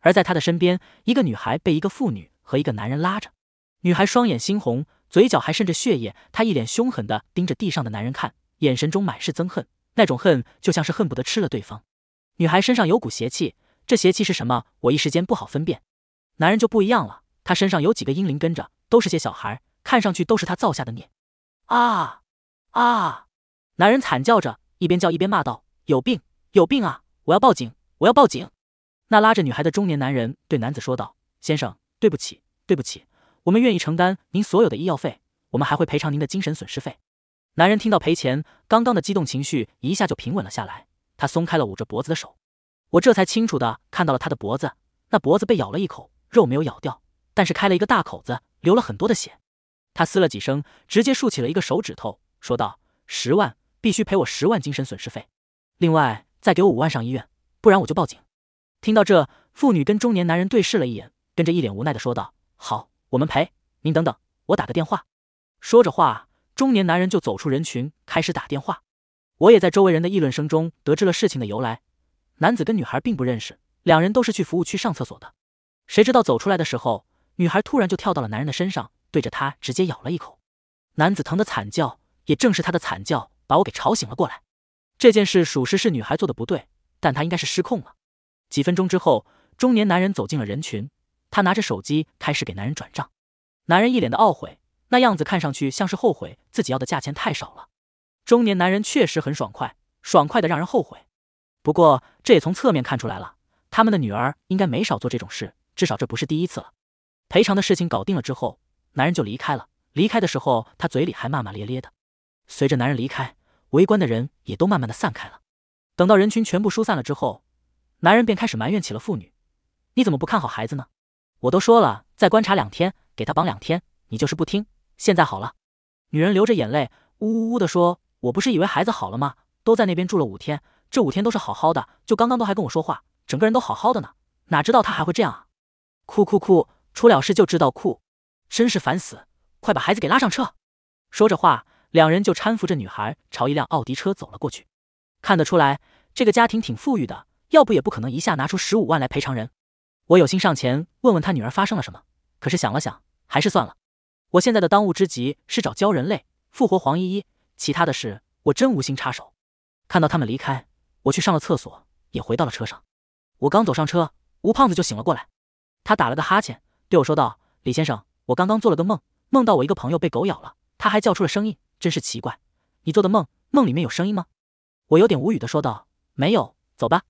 而在他的身边，一个女孩被一个妇女和一个男人拉着，女孩双眼猩红，嘴角还渗着血液，她一脸凶狠地盯着地上的男人看，眼神中满是憎恨，那种恨就像是恨不得吃了对方。女孩身上有股邪气，这邪气是什么？我一时间不好分辨。男人就不一样了，他身上有几个婴灵跟着，都是些小孩。看上去都是他造下的孽，啊啊！男人惨叫着，一边叫一边骂道：“有病有病啊！我要报警！我要报警！”那拉着女孩的中年男人对男子说道：“先生，对不起，对不起，我们愿意承担您所有的医药费，我们还会赔偿您的精神损失费。”男人听到赔钱，刚刚的激动情绪一下就平稳了下来，他松开了捂着脖子的手。我这才清楚的看到了他的脖子，那脖子被咬了一口，肉没有咬掉，但是开了一个大口子，流了很多的血。他嘶了几声，直接竖起了一个手指头，说道：“十万，必须赔我十万精神损失费，另外再给我五万上医院，不然我就报警。”听到这，妇女跟中年男人对视了一眼，跟着一脸无奈的说道：“好，我们赔。您等等，我打个电话。”说着话，中年男人就走出人群，开始打电话。我也在周围人的议论声中得知了事情的由来：男子跟女孩并不认识，两人都是去服务区上厕所的，谁知道走出来的时候，女孩突然就跳到了男人的身上。对着他直接咬了一口，男子疼得惨叫，也正是他的惨叫把我给吵醒了过来。这件事属实是女孩做的不对，但他应该是失控了。几分钟之后，中年男人走进了人群，他拿着手机开始给男人转账。男人一脸的懊悔，那样子看上去像是后悔自己要的价钱太少了。中年男人确实很爽快，爽快的让人后悔。不过这也从侧面看出来了，他们的女儿应该没少做这种事，至少这不是第一次了。赔偿的事情搞定了之后。男人就离开了，离开的时候他嘴里还骂骂咧咧的。随着男人离开，围观的人也都慢慢的散开了。等到人群全部疏散了之后，男人便开始埋怨起了妇女：“你怎么不看好孩子呢？我都说了再观察两天，给他绑两天，你就是不听。现在好了。”女人流着眼泪，呜呜呜的说：“我不是以为孩子好了吗？都在那边住了五天，这五天都是好好的，就刚刚都还跟我说话，整个人都好好的呢。哪知道他还会这样啊！哭哭哭，出了事就知道哭。”真是烦死！快把孩子给拉上车。说着话，两人就搀扶着女孩朝一辆奥迪车走了过去。看得出来，这个家庭挺富裕的，要不也不可能一下拿出十五万来赔偿人。我有心上前问问他女儿发生了什么，可是想了想，还是算了。我现在的当务之急是找鲛人类复活黄依依，其他的事我真无心插手。看到他们离开，我去上了厕所，也回到了车上。我刚走上车，吴胖子就醒了过来。他打了个哈欠，对我说道：“李先生。”我刚刚做了个梦，梦到我一个朋友被狗咬了，他还叫出了声音，真是奇怪。你做的梦，梦里面有声音吗？我有点无语的说道：“没有。”走吧。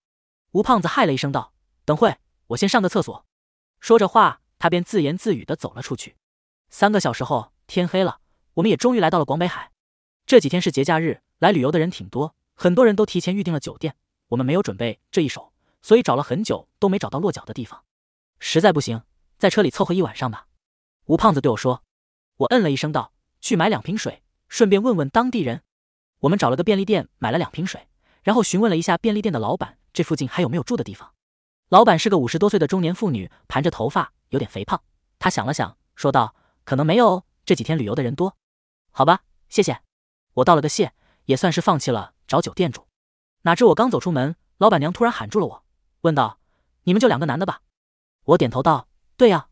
吴胖子嗨了一声道：“等会，我先上个厕所。”说着话，他便自言自语的走了出去。三个小时后，天黑了，我们也终于来到了广北海。这几天是节假日，来旅游的人挺多，很多人都提前预定了酒店，我们没有准备这一手，所以找了很久都没找到落脚的地方。实在不行，在车里凑合一晚上吧。吴胖子对我说：“我嗯了一声，道，去买两瓶水，顺便问问当地人。”我们找了个便利店，买了两瓶水，然后询问了一下便利店的老板，这附近还有没有住的地方。老板是个五十多岁的中年妇女，盘着头发，有点肥胖。她想了想，说道：“可能没有这几天旅游的人多。”好吧，谢谢。我道了个谢，也算是放弃了找酒店住。哪知我刚走出门，老板娘突然喊住了我，问道：“你们就两个男的吧？”我点头道：“对呀，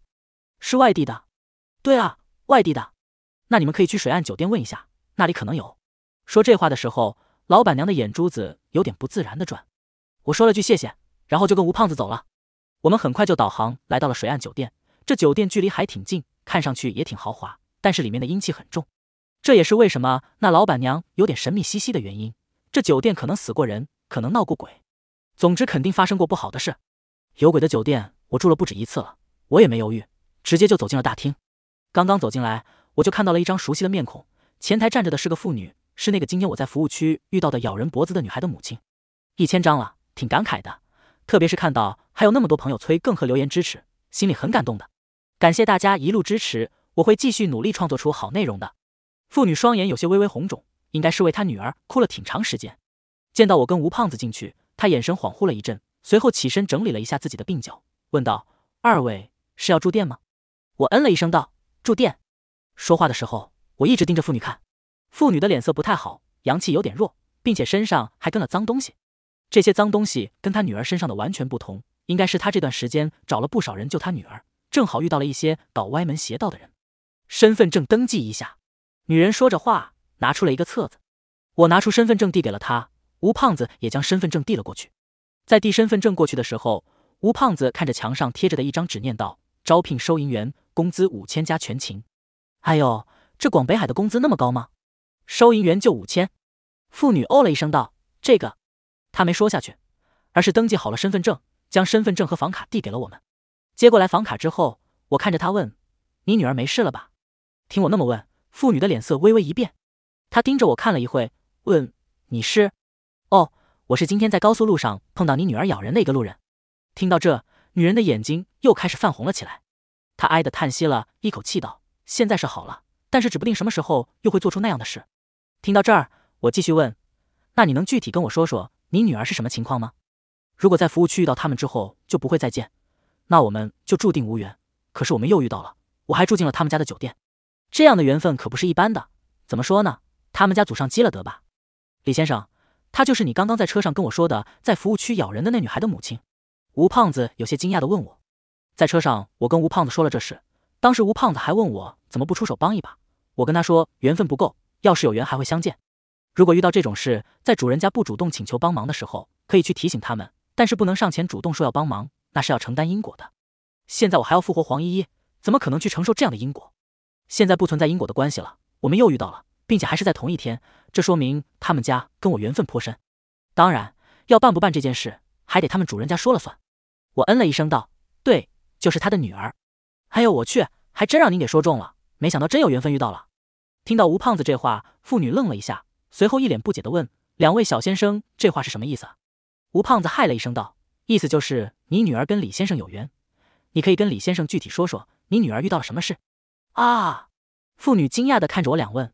是外地的。”对啊，外地的，那你们可以去水岸酒店问一下，那里可能有。说这话的时候，老板娘的眼珠子有点不自然的转。我说了句谢谢，然后就跟吴胖子走了。我们很快就导航来到了水岸酒店，这酒店距离还挺近，看上去也挺豪华，但是里面的阴气很重。这也是为什么那老板娘有点神秘兮兮的原因。这酒店可能死过人，可能闹过鬼，总之肯定发生过不好的事。有鬼的酒店我住了不止一次了，我也没犹豫，直接就走进了大厅。刚刚走进来，我就看到了一张熟悉的面孔。前台站着的是个妇女，是那个今天我在服务区遇到的咬人脖子的女孩的母亲。一千张了，挺感慨的，特别是看到还有那么多朋友催更和留言支持，心里很感动的。感谢大家一路支持，我会继续努力创作出好内容的。妇女双眼有些微微红肿，应该是为她女儿哭了挺长时间。见到我跟吴胖子进去，她眼神恍惚了一阵，随后起身整理了一下自己的鬓角，问道：“二位是要住店吗？”我嗯了一声，道。住店，说话的时候我一直盯着妇女看，妇女的脸色不太好，阳气有点弱，并且身上还跟了脏东西。这些脏东西跟她女儿身上的完全不同，应该是她这段时间找了不少人救她女儿，正好遇到了一些搞歪门邪道的人。身份证登记一下。女人说着话，拿出了一个册子。我拿出身份证递给了她，吴胖子也将身份证递了过去。在递身份证过去的时候，吴胖子看着墙上贴着的一张纸念道：“招聘收银员。”工资五千加全勤，哎呦，这广北海的工资那么高吗？收银员就五千。妇女哦了一声，道：“这个，他没说下去，而是登记好了身份证，将身份证和房卡递给了我们。接过来房卡之后，我看着他问：‘你女儿没事了吧？’听我那么问，妇女的脸色微微一变，她盯着我看了一会，问：‘你是？’哦，我是今天在高速路上碰到你女儿咬人的一个路人。听到这，女人的眼睛又开始泛红了起来。”他哀的叹息了一口气，道：“现在是好了，但是指不定什么时候又会做出那样的事。”听到这儿，我继续问：“那你能具体跟我说说你女儿是什么情况吗？如果在服务区遇到他们之后就不会再见，那我们就注定无缘。可是我们又遇到了，我还住进了他们家的酒店，这样的缘分可不是一般的。怎么说呢？他们家祖上积了德吧？”李先生，她就是你刚刚在车上跟我说的在服务区咬人的那女孩的母亲。”吴胖子有些惊讶的问我。在车上，我跟吴胖子说了这事。当时吴胖子还问我怎么不出手帮一把，我跟他说缘分不够，要是有缘还会相见。如果遇到这种事，在主人家不主动请求帮忙的时候，可以去提醒他们，但是不能上前主动说要帮忙，那是要承担因果的。现在我还要复活黄依依，怎么可能去承受这样的因果？现在不存在因果的关系了，我们又遇到了，并且还是在同一天，这说明他们家跟我缘分颇深。当然，要办不办这件事，还得他们主人家说了算。我嗯了一声道：“对。”就是他的女儿，哎呦我去，还真让您给说中了，没想到真有缘分遇到了。听到吴胖子这话，妇女愣了一下，随后一脸不解的问：“两位小先生，这话是什么意思？”吴胖子嗨了一声道：“意思就是你女儿跟李先生有缘，你可以跟李先生具体说说你女儿遇到了什么事。”啊！妇女惊讶的看着我俩问：“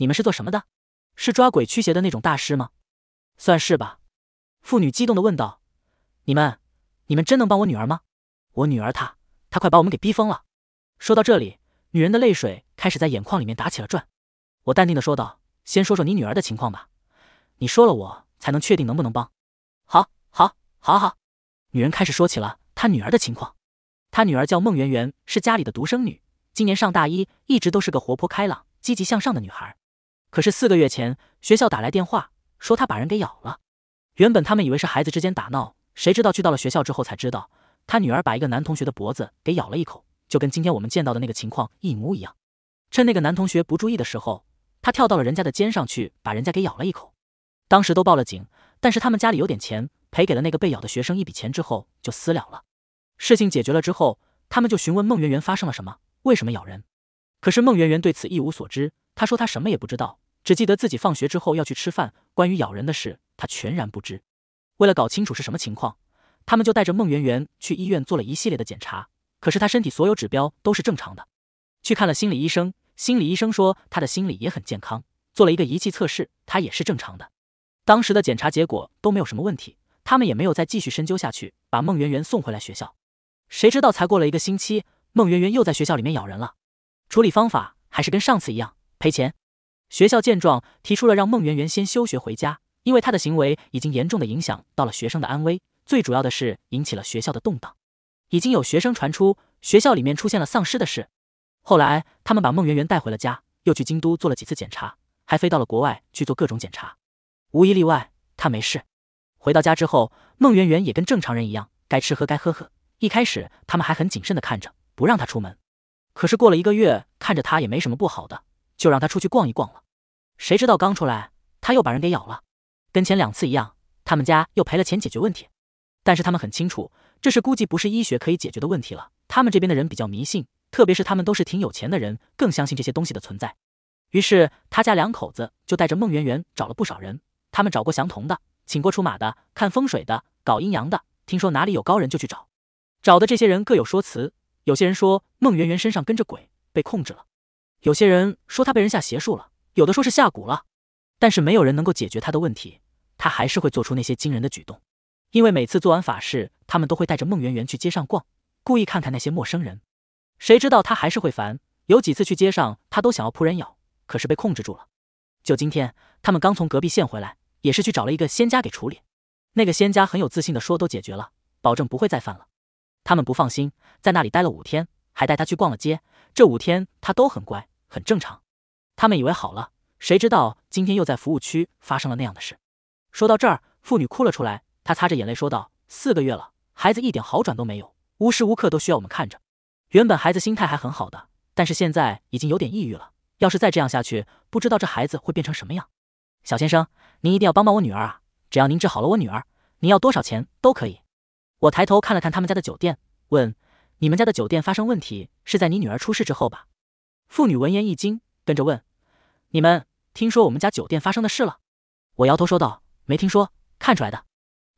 你们是做什么的？是抓鬼驱邪的那种大师吗？”“算是吧。”妇女激动的问道：“你们，你们真能帮我女儿吗？”我女儿她，她快把我们给逼疯了。说到这里，女人的泪水开始在眼眶里面打起了转。我淡定的说道：“先说说你女儿的情况吧，你说了我才能确定能不能帮。”好，好，好，好。女人开始说起了她女儿的情况。她女儿叫孟媛媛，是家里的独生女，今年上大一，一直都是个活泼开朗、积极向上的女孩。可是四个月前，学校打来电话说她把人给咬了。原本他们以为是孩子之间打闹，谁知道去到了学校之后才知道。他女儿把一个男同学的脖子给咬了一口，就跟今天我们见到的那个情况一模一样。趁那个男同学不注意的时候，他跳到了人家的肩上去，把人家给咬了一口。当时都报了警，但是他们家里有点钱，赔给了那个被咬的学生一笔钱之后就私了了。事情解决了之后，他们就询问孟媛媛发生了什么，为什么咬人。可是孟媛媛对此一无所知，她说她什么也不知道，只记得自己放学之后要去吃饭，关于咬人的事她全然不知。为了搞清楚是什么情况。他们就带着孟媛媛去医院做了一系列的检查，可是她身体所有指标都是正常的。去看了心理医生，心理医生说她的心理也很健康，做了一个仪器测试，她也是正常的。当时的检查结果都没有什么问题，他们也没有再继续深究下去，把孟媛媛送回来学校。谁知道才过了一个星期，孟媛媛又在学校里面咬人了。处理方法还是跟上次一样，赔钱。学校见状，提出了让孟媛媛先休学回家，因为她的行为已经严重的影响到了学生的安危。最主要的是引起了学校的动荡，已经有学生传出学校里面出现了丧尸的事。后来他们把孟媛媛带回了家，又去京都做了几次检查，还飞到了国外去做各种检查，无一例外，她没事。回到家之后，孟媛媛也跟正常人一样，该吃喝该喝喝。一开始他们还很谨慎的看着，不让她出门。可是过了一个月，看着她也没什么不好的，就让她出去逛一逛了。谁知道刚出来，她又把人给咬了，跟前两次一样，他们家又赔了钱解决问题。但是他们很清楚，这事估计不是医学可以解决的问题了。他们这边的人比较迷信，特别是他们都是挺有钱的人，更相信这些东西的存在。于是他家两口子就带着孟媛媛找了不少人。他们找过祥童的，请过出马的，看风水的，搞阴阳的，听说哪里有高人就去找。找的这些人各有说辞，有些人说孟媛媛身上跟着鬼，被控制了；有些人说她被人下邪术了；有的说是下蛊了。但是没有人能够解决她的问题，她还是会做出那些惊人的举动。因为每次做完法事，他们都会带着孟媛媛去街上逛，故意看看那些陌生人。谁知道她还是会烦。有几次去街上，她都想要扑人咬，可是被控制住了。就今天，他们刚从隔壁县回来，也是去找了一个仙家给处理。那个仙家很有自信的说，都解决了，保证不会再犯了。他们不放心，在那里待了五天，还带他去逛了街。这五天他都很乖，很正常。他们以为好了，谁知道今天又在服务区发生了那样的事。说到这儿，妇女哭了出来。他擦着眼泪说道：“四个月了，孩子一点好转都没有，无时无刻都需要我们看着。原本孩子心态还很好的，但是现在已经有点抑郁了。要是再这样下去，不知道这孩子会变成什么样。”小先生，您一定要帮帮我女儿啊！只要您治好了我女儿，您要多少钱都可以。我抬头看了看他们家的酒店，问：“你们家的酒店发生问题是在你女儿出事之后吧？”妇女闻言一惊，跟着问：“你们听说我们家酒店发生的事了？”我摇头说道：“没听说，看出来的。”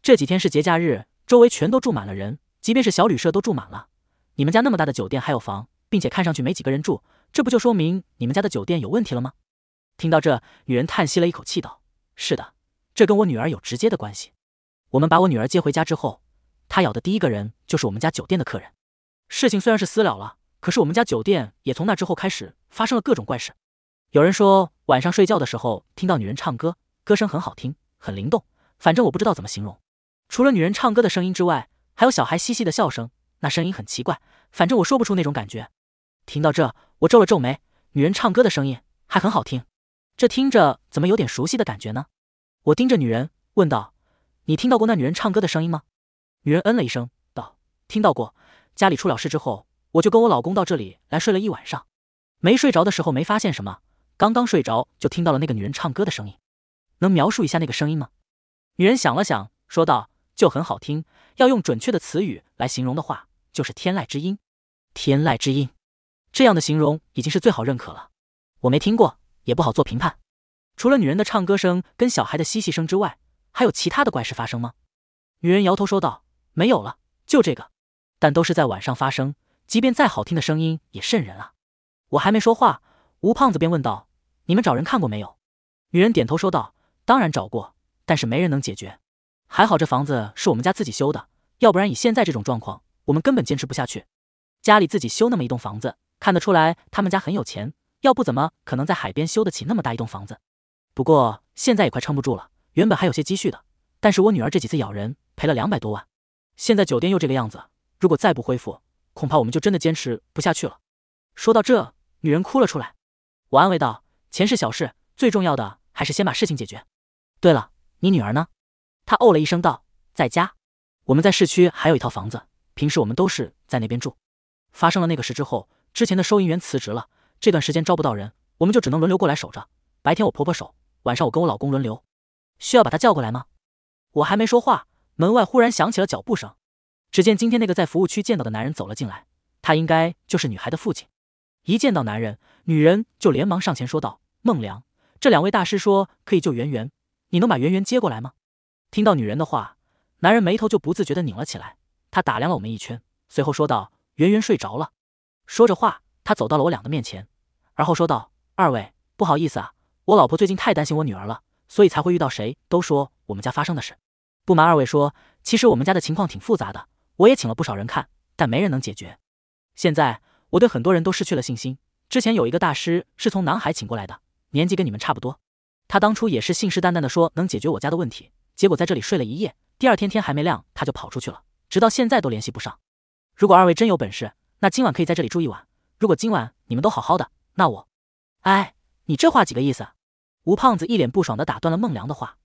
这几天是节假日，周围全都住满了人，即便是小旅社都住满了。你们家那么大的酒店还有房，并且看上去没几个人住，这不就说明你们家的酒店有问题了吗？听到这，女人叹息了一口气，道：“是的，这跟我女儿有直接的关系。我们把我女儿接回家之后，她咬的第一个人就是我们家酒店的客人。事情虽然是私了了，可是我们家酒店也从那之后开始发生了各种怪事。有人说晚上睡觉的时候听到女人唱歌，歌声很好听，很灵动，反正我不知道怎么形容。”除了女人唱歌的声音之外，还有小孩嘻嘻的笑声。那声音很奇怪，反正我说不出那种感觉。听到这，我皱了皱眉。女人唱歌的声音还很好听，这听着怎么有点熟悉的感觉呢？我盯着女人问道：“你听到过那女人唱歌的声音吗？”女人嗯了一声，道：“听到过。家里出了事之后，我就跟我老公到这里来睡了一晚上。没睡着的时候没发现什么，刚刚睡着就听到了那个女人唱歌的声音。能描述一下那个声音吗？”女人想了想，说道。就很好听，要用准确的词语来形容的话，就是天籁之音。天籁之音，这样的形容已经是最好认可了。我没听过，也不好做评判。除了女人的唱歌声跟小孩的嬉戏声之外，还有其他的怪事发生吗？女人摇头说道：“没有了，就这个，但都是在晚上发生。即便再好听的声音，也瘆人啊。”我还没说话，吴胖子便问道：“你们找人看过没有？”女人点头说道：“当然找过，但是没人能解决。”还好这房子是我们家自己修的，要不然以现在这种状况，我们根本坚持不下去。家里自己修那么一栋房子，看得出来他们家很有钱，要不怎么可能在海边修得起那么大一栋房子？不过现在也快撑不住了，原本还有些积蓄的，但是我女儿这几次咬人赔了两百多万，现在酒店又这个样子，如果再不恢复，恐怕我们就真的坚持不下去了。说到这，女人哭了出来，我安慰道：“钱是小事，最重要的还是先把事情解决。”对了，你女儿呢？他哦了一声，道：“在家，我们在市区还有一套房子，平时我们都是在那边住。发生了那个事之后，之前的收银员辞职了，这段时间招不到人，我们就只能轮流过来守着。白天我婆婆守，晚上我跟我老公轮流。需要把她叫过来吗？”我还没说话，门外忽然响起了脚步声。只见今天那个在服务区见到的男人走了进来，他应该就是女孩的父亲。一见到男人，女人就连忙上前说道：“孟良，这两位大师说可以救圆圆，你能把圆圆接过来吗？”听到女人的话，男人眉头就不自觉地拧了起来。他打量了我们一圈，随后说道：“圆圆睡着了。”说着话，他走到了我俩的面前，而后说道：“二位，不好意思啊，我老婆最近太担心我女儿了，所以才会遇到谁都说我们家发生的事。不瞒二位说，其实我们家的情况挺复杂的，我也请了不少人看，但没人能解决。现在我对很多人都失去了信心。之前有一个大师是从南海请过来的，年纪跟你们差不多，他当初也是信誓旦旦地说能解决我家的问题。”结果在这里睡了一夜，第二天天还没亮他就跑出去了，直到现在都联系不上。如果二位真有本事，那今晚可以在这里住一晚。如果今晚你们都好好的，那我……哎，你这话几个意思？吴胖子一脸不爽的打断了孟良的话：“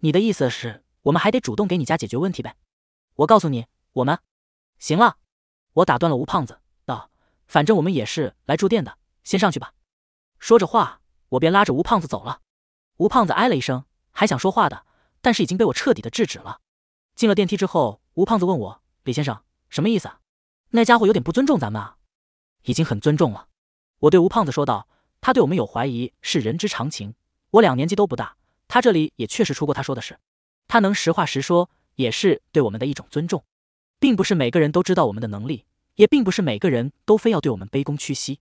你的意思是，我们还得主动给你家解决问题呗？”我告诉你，我们……行了，我打断了吴胖子道：“反正我们也是来住店的，先上去吧。”说着话，我便拉着吴胖子走了。吴胖子哎了一声，还想说话的。但是已经被我彻底的制止了。进了电梯之后，吴胖子问我：“李先生，什么意思？那家伙有点不尊重咱们啊？”“已经很尊重了。”我对吴胖子说道。“他对我们有怀疑是人之常情。我两年纪都不大，他这里也确实出过他说的事。他能实话实说，也是对我们的一种尊重。并不是每个人都知道我们的能力，也并不是每个人都非要对我们卑躬屈膝。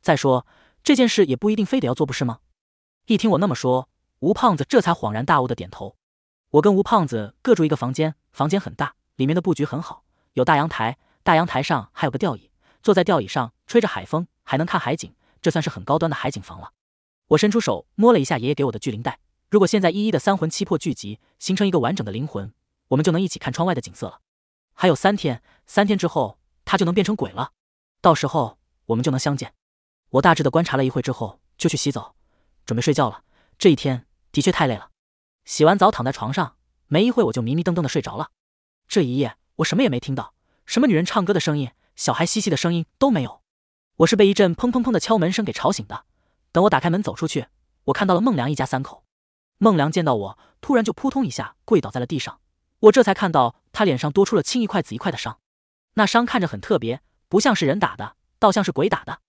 再说这件事也不一定非得要做，不是吗？”一听我那么说，吴胖子这才恍然大悟的点头。我跟吴胖子各住一个房间，房间很大，里面的布局很好，有大阳台，大阳台上还有个吊椅，坐在吊椅上吹着海风，还能看海景，这算是很高端的海景房了。我伸出手摸了一下爷爷给我的聚灵袋，如果现在依依的三魂七魄聚集，形成一个完整的灵魂，我们就能一起看窗外的景色了。还有三天，三天之后他就能变成鬼了，到时候我们就能相见。我大致的观察了一会之后，就去洗澡，准备睡觉了。这一天的确太累了。洗完澡躺在床上，没一会我就迷迷瞪瞪的睡着了。这一夜我什么也没听到，什么女人唱歌的声音、小孩嬉戏的声音都没有。我是被一阵砰砰砰的敲门声给吵醒的。等我打开门走出去，我看到了孟良一家三口。孟良见到我，突然就扑通一下跪倒在了地上。我这才看到他脸上多出了青一块紫一块的伤，那伤看着很特别，不像是人打的，倒像是鬼打的。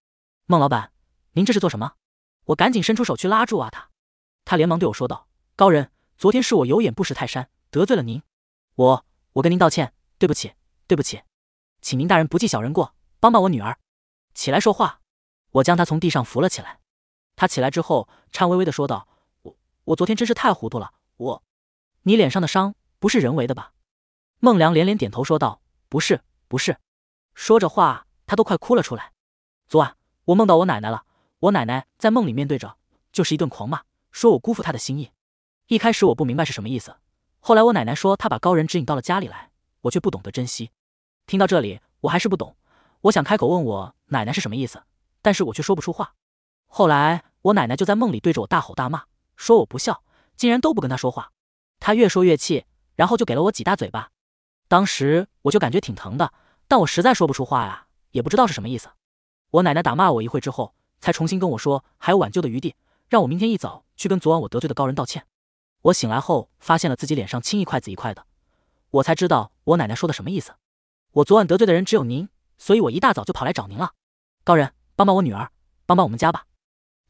孟老板，您这是做什么？我赶紧伸出手去拉住啊他。他连忙对我说道：“高人。”昨天是我有眼不识泰山，得罪了您，我我跟您道歉，对不起，对不起，请您大人不计小人过，帮帮我女儿，起来说话。我将她从地上扶了起来。她起来之后，颤巍巍的说道：“我我昨天真是太糊涂了，我……你脸上的伤不是人为的吧？”孟良连连点头说道：“不是，不是。”说着话，他都快哭了出来。昨晚我梦到我奶奶了，我奶奶在梦里面对着就是一顿狂骂，说我辜负她的心意。一开始我不明白是什么意思，后来我奶奶说她把高人指引到了家里来，我却不懂得珍惜。听到这里，我还是不懂，我想开口问我奶奶是什么意思，但是我却说不出话。后来我奶奶就在梦里对着我大吼大骂，说我不孝，竟然都不跟她说话。她越说越气，然后就给了我几大嘴巴。当时我就感觉挺疼的，但我实在说不出话呀，也不知道是什么意思。我奶奶打骂我一会之后，才重新跟我说还有挽救的余地，让我明天一早去跟昨晚我得罪的高人道歉。我醒来后，发现了自己脸上青一块紫一块的，我才知道我奶奶说的什么意思。我昨晚得罪的人只有您，所以我一大早就跑来找您了。高人，帮帮我女儿，帮帮我们家吧。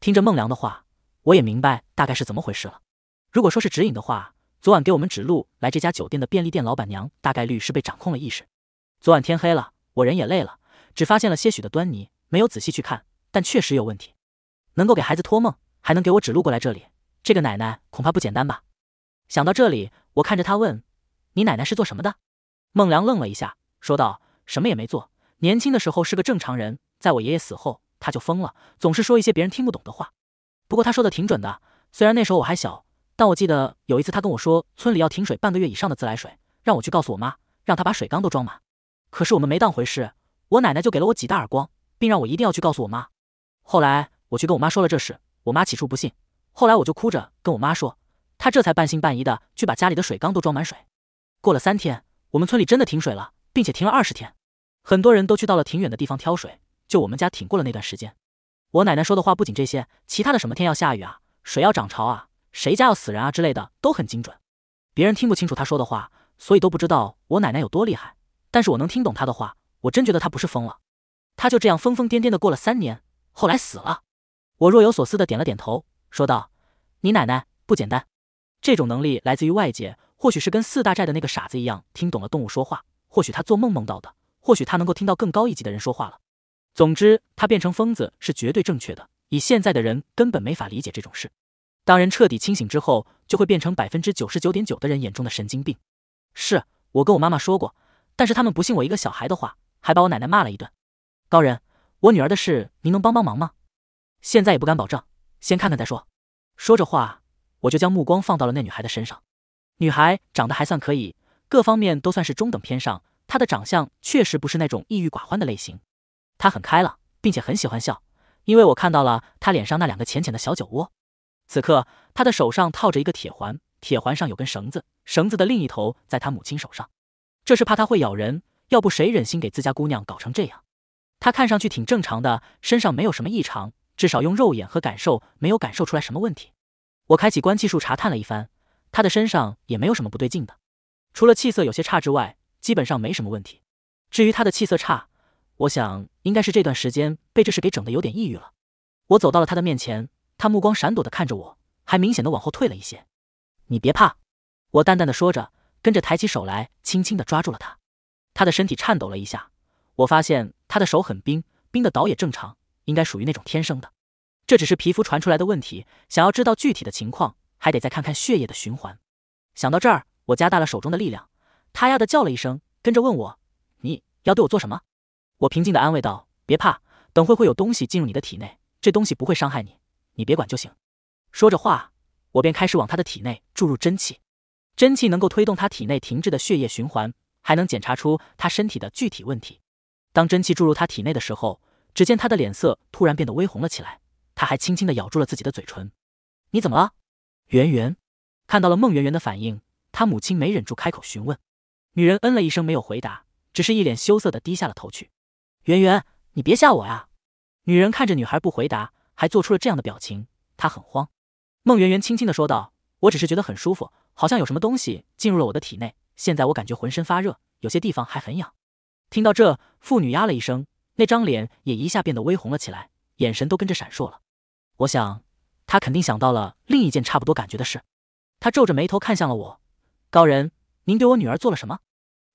听着孟良的话，我也明白大概是怎么回事了。如果说是指引的话，昨晚给我们指路来这家酒店的便利店老板娘，大概率是被掌控了意识。昨晚天黑了，我人也累了，只发现了些许的端倪，没有仔细去看，但确实有问题。能够给孩子托梦，还能给我指路过来这里。这个奶奶恐怕不简单吧？想到这里，我看着他问：“你奶奶是做什么的？”孟良愣了一下，说道：“什么也没做，年轻的时候是个正常人。在我爷爷死后，他就疯了，总是说一些别人听不懂的话。不过他说的挺准的，虽然那时候我还小，但我记得有一次他跟我说，村里要停水半个月以上的自来水，让我去告诉我妈，让她把水缸都装满。可是我们没当回事，我奶奶就给了我几大耳光，并让我一定要去告诉我妈。后来我去跟我妈说了这事，我妈起初不信。”后来我就哭着跟我妈说，她这才半信半疑的去把家里的水缸都装满水。过了三天，我们村里真的停水了，并且停了二十天，很多人都去到了挺远的地方挑水，就我们家挺过了那段时间。我奶奶说的话不仅这些，其他的什么天要下雨啊，水要涨潮啊，谁家要死人啊之类的都很精准，别人听不清楚她说的话，所以都不知道我奶奶有多厉害。但是我能听懂她的话，我真觉得她不是疯了。她就这样疯疯癫癫的过了三年，后来死了。我若有所思的点了点头。说道：“你奶奶不简单，这种能力来自于外界，或许是跟四大寨的那个傻子一样，听懂了动物说话；，或许他做梦梦到的；，或许他能够听到更高一级的人说话了。总之，他变成疯子是绝对正确的。以现在的人根本没法理解这种事。当人彻底清醒之后，就会变成百分之九十九点九的人眼中的神经病。是我跟我妈妈说过，但是他们不信我一个小孩的话，还把我奶奶骂了一顿。高人，我女儿的事您能帮帮忙吗？现在也不敢保证。”先看看再说。说着话，我就将目光放到了那女孩的身上。女孩长得还算可以，各方面都算是中等偏上。她的长相确实不是那种抑郁寡欢的类型，她很开朗，并且很喜欢笑，因为我看到了她脸上那两个浅浅的小酒窝。此刻，她的手上套着一个铁环，铁环上有根绳子，绳子的另一头在她母亲手上。这是怕她会咬人，要不谁忍心给自家姑娘搞成这样？她看上去挺正常的，身上没有什么异常。至少用肉眼和感受没有感受出来什么问题。我开启关气术查探了一番，他的身上也没有什么不对劲的，除了气色有些差之外，基本上没什么问题。至于他的气色差，我想应该是这段时间被这事给整的有点抑郁了。我走到了他的面前，他目光闪躲的看着我，还明显的往后退了一些。你别怕，我淡淡的说着，跟着抬起手来，轻轻的抓住了他。他的身体颤抖了一下，我发现他的手很冰，冰的倒也正常。应该属于那种天生的，这只是皮肤传出来的问题。想要知道具体的情况，还得再看看血液的循环。想到这儿，我加大了手中的力量。他呀的叫了一声，跟着问我：“你要对我做什么？”我平静的安慰道：“别怕，等会会有东西进入你的体内，这东西不会伤害你，你别管就行。”说着话，我便开始往他的体内注入真气。真气能够推动他体内停滞的血液循环，还能检查出他身体的具体问题。当真气注入他体内的时候，只见她的脸色突然变得微红了起来，她还轻轻的咬住了自己的嘴唇。你怎么了，圆圆？看到了孟圆圆的反应，她母亲没忍住开口询问。女人嗯了一声，没有回答，只是一脸羞涩的低下了头去。圆圆，你别吓我呀！女人看着女孩不回答，还做出了这样的表情，她很慌。孟圆圆轻轻的说道：“我只是觉得很舒服，好像有什么东西进入了我的体内，现在我感觉浑身发热，有些地方还很痒。”听到这，妇女呀了一声。那张脸也一下变得微红了起来，眼神都跟着闪烁了。我想，他肯定想到了另一件差不多感觉的事。他皱着眉头看向了我：“高人，您对我女儿做了什么？”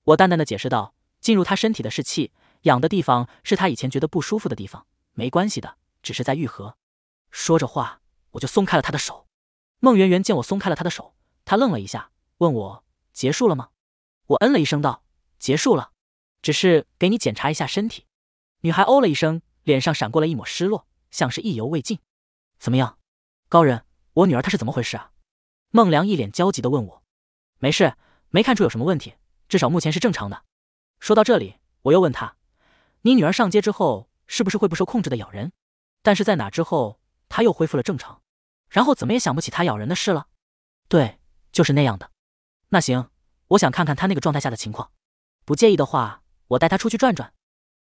我淡淡的解释道：“进入她身体的是气，痒的地方是她以前觉得不舒服的地方，没关系的，只是在愈合。”说着话，我就松开了她的手。孟媛媛见我松开了她的手，她愣了一下，问我：“结束了吗？”我嗯了一声道：“结束了，只是给你检查一下身体。”女孩哦了一声，脸上闪过了一抹失落，像是意犹未尽。怎么样，高人，我女儿她是怎么回事啊？孟良一脸焦急的问我：“没事，没看出有什么问题，至少目前是正常的。”说到这里，我又问他：“你女儿上街之后是不是会不受控制的咬人？但是在哪之后，她又恢复了正常，然后怎么也想不起她咬人的事了？”“对，就是那样的。”“那行，我想看看她那个状态下的情况，不介意的话，我带她出去转转。”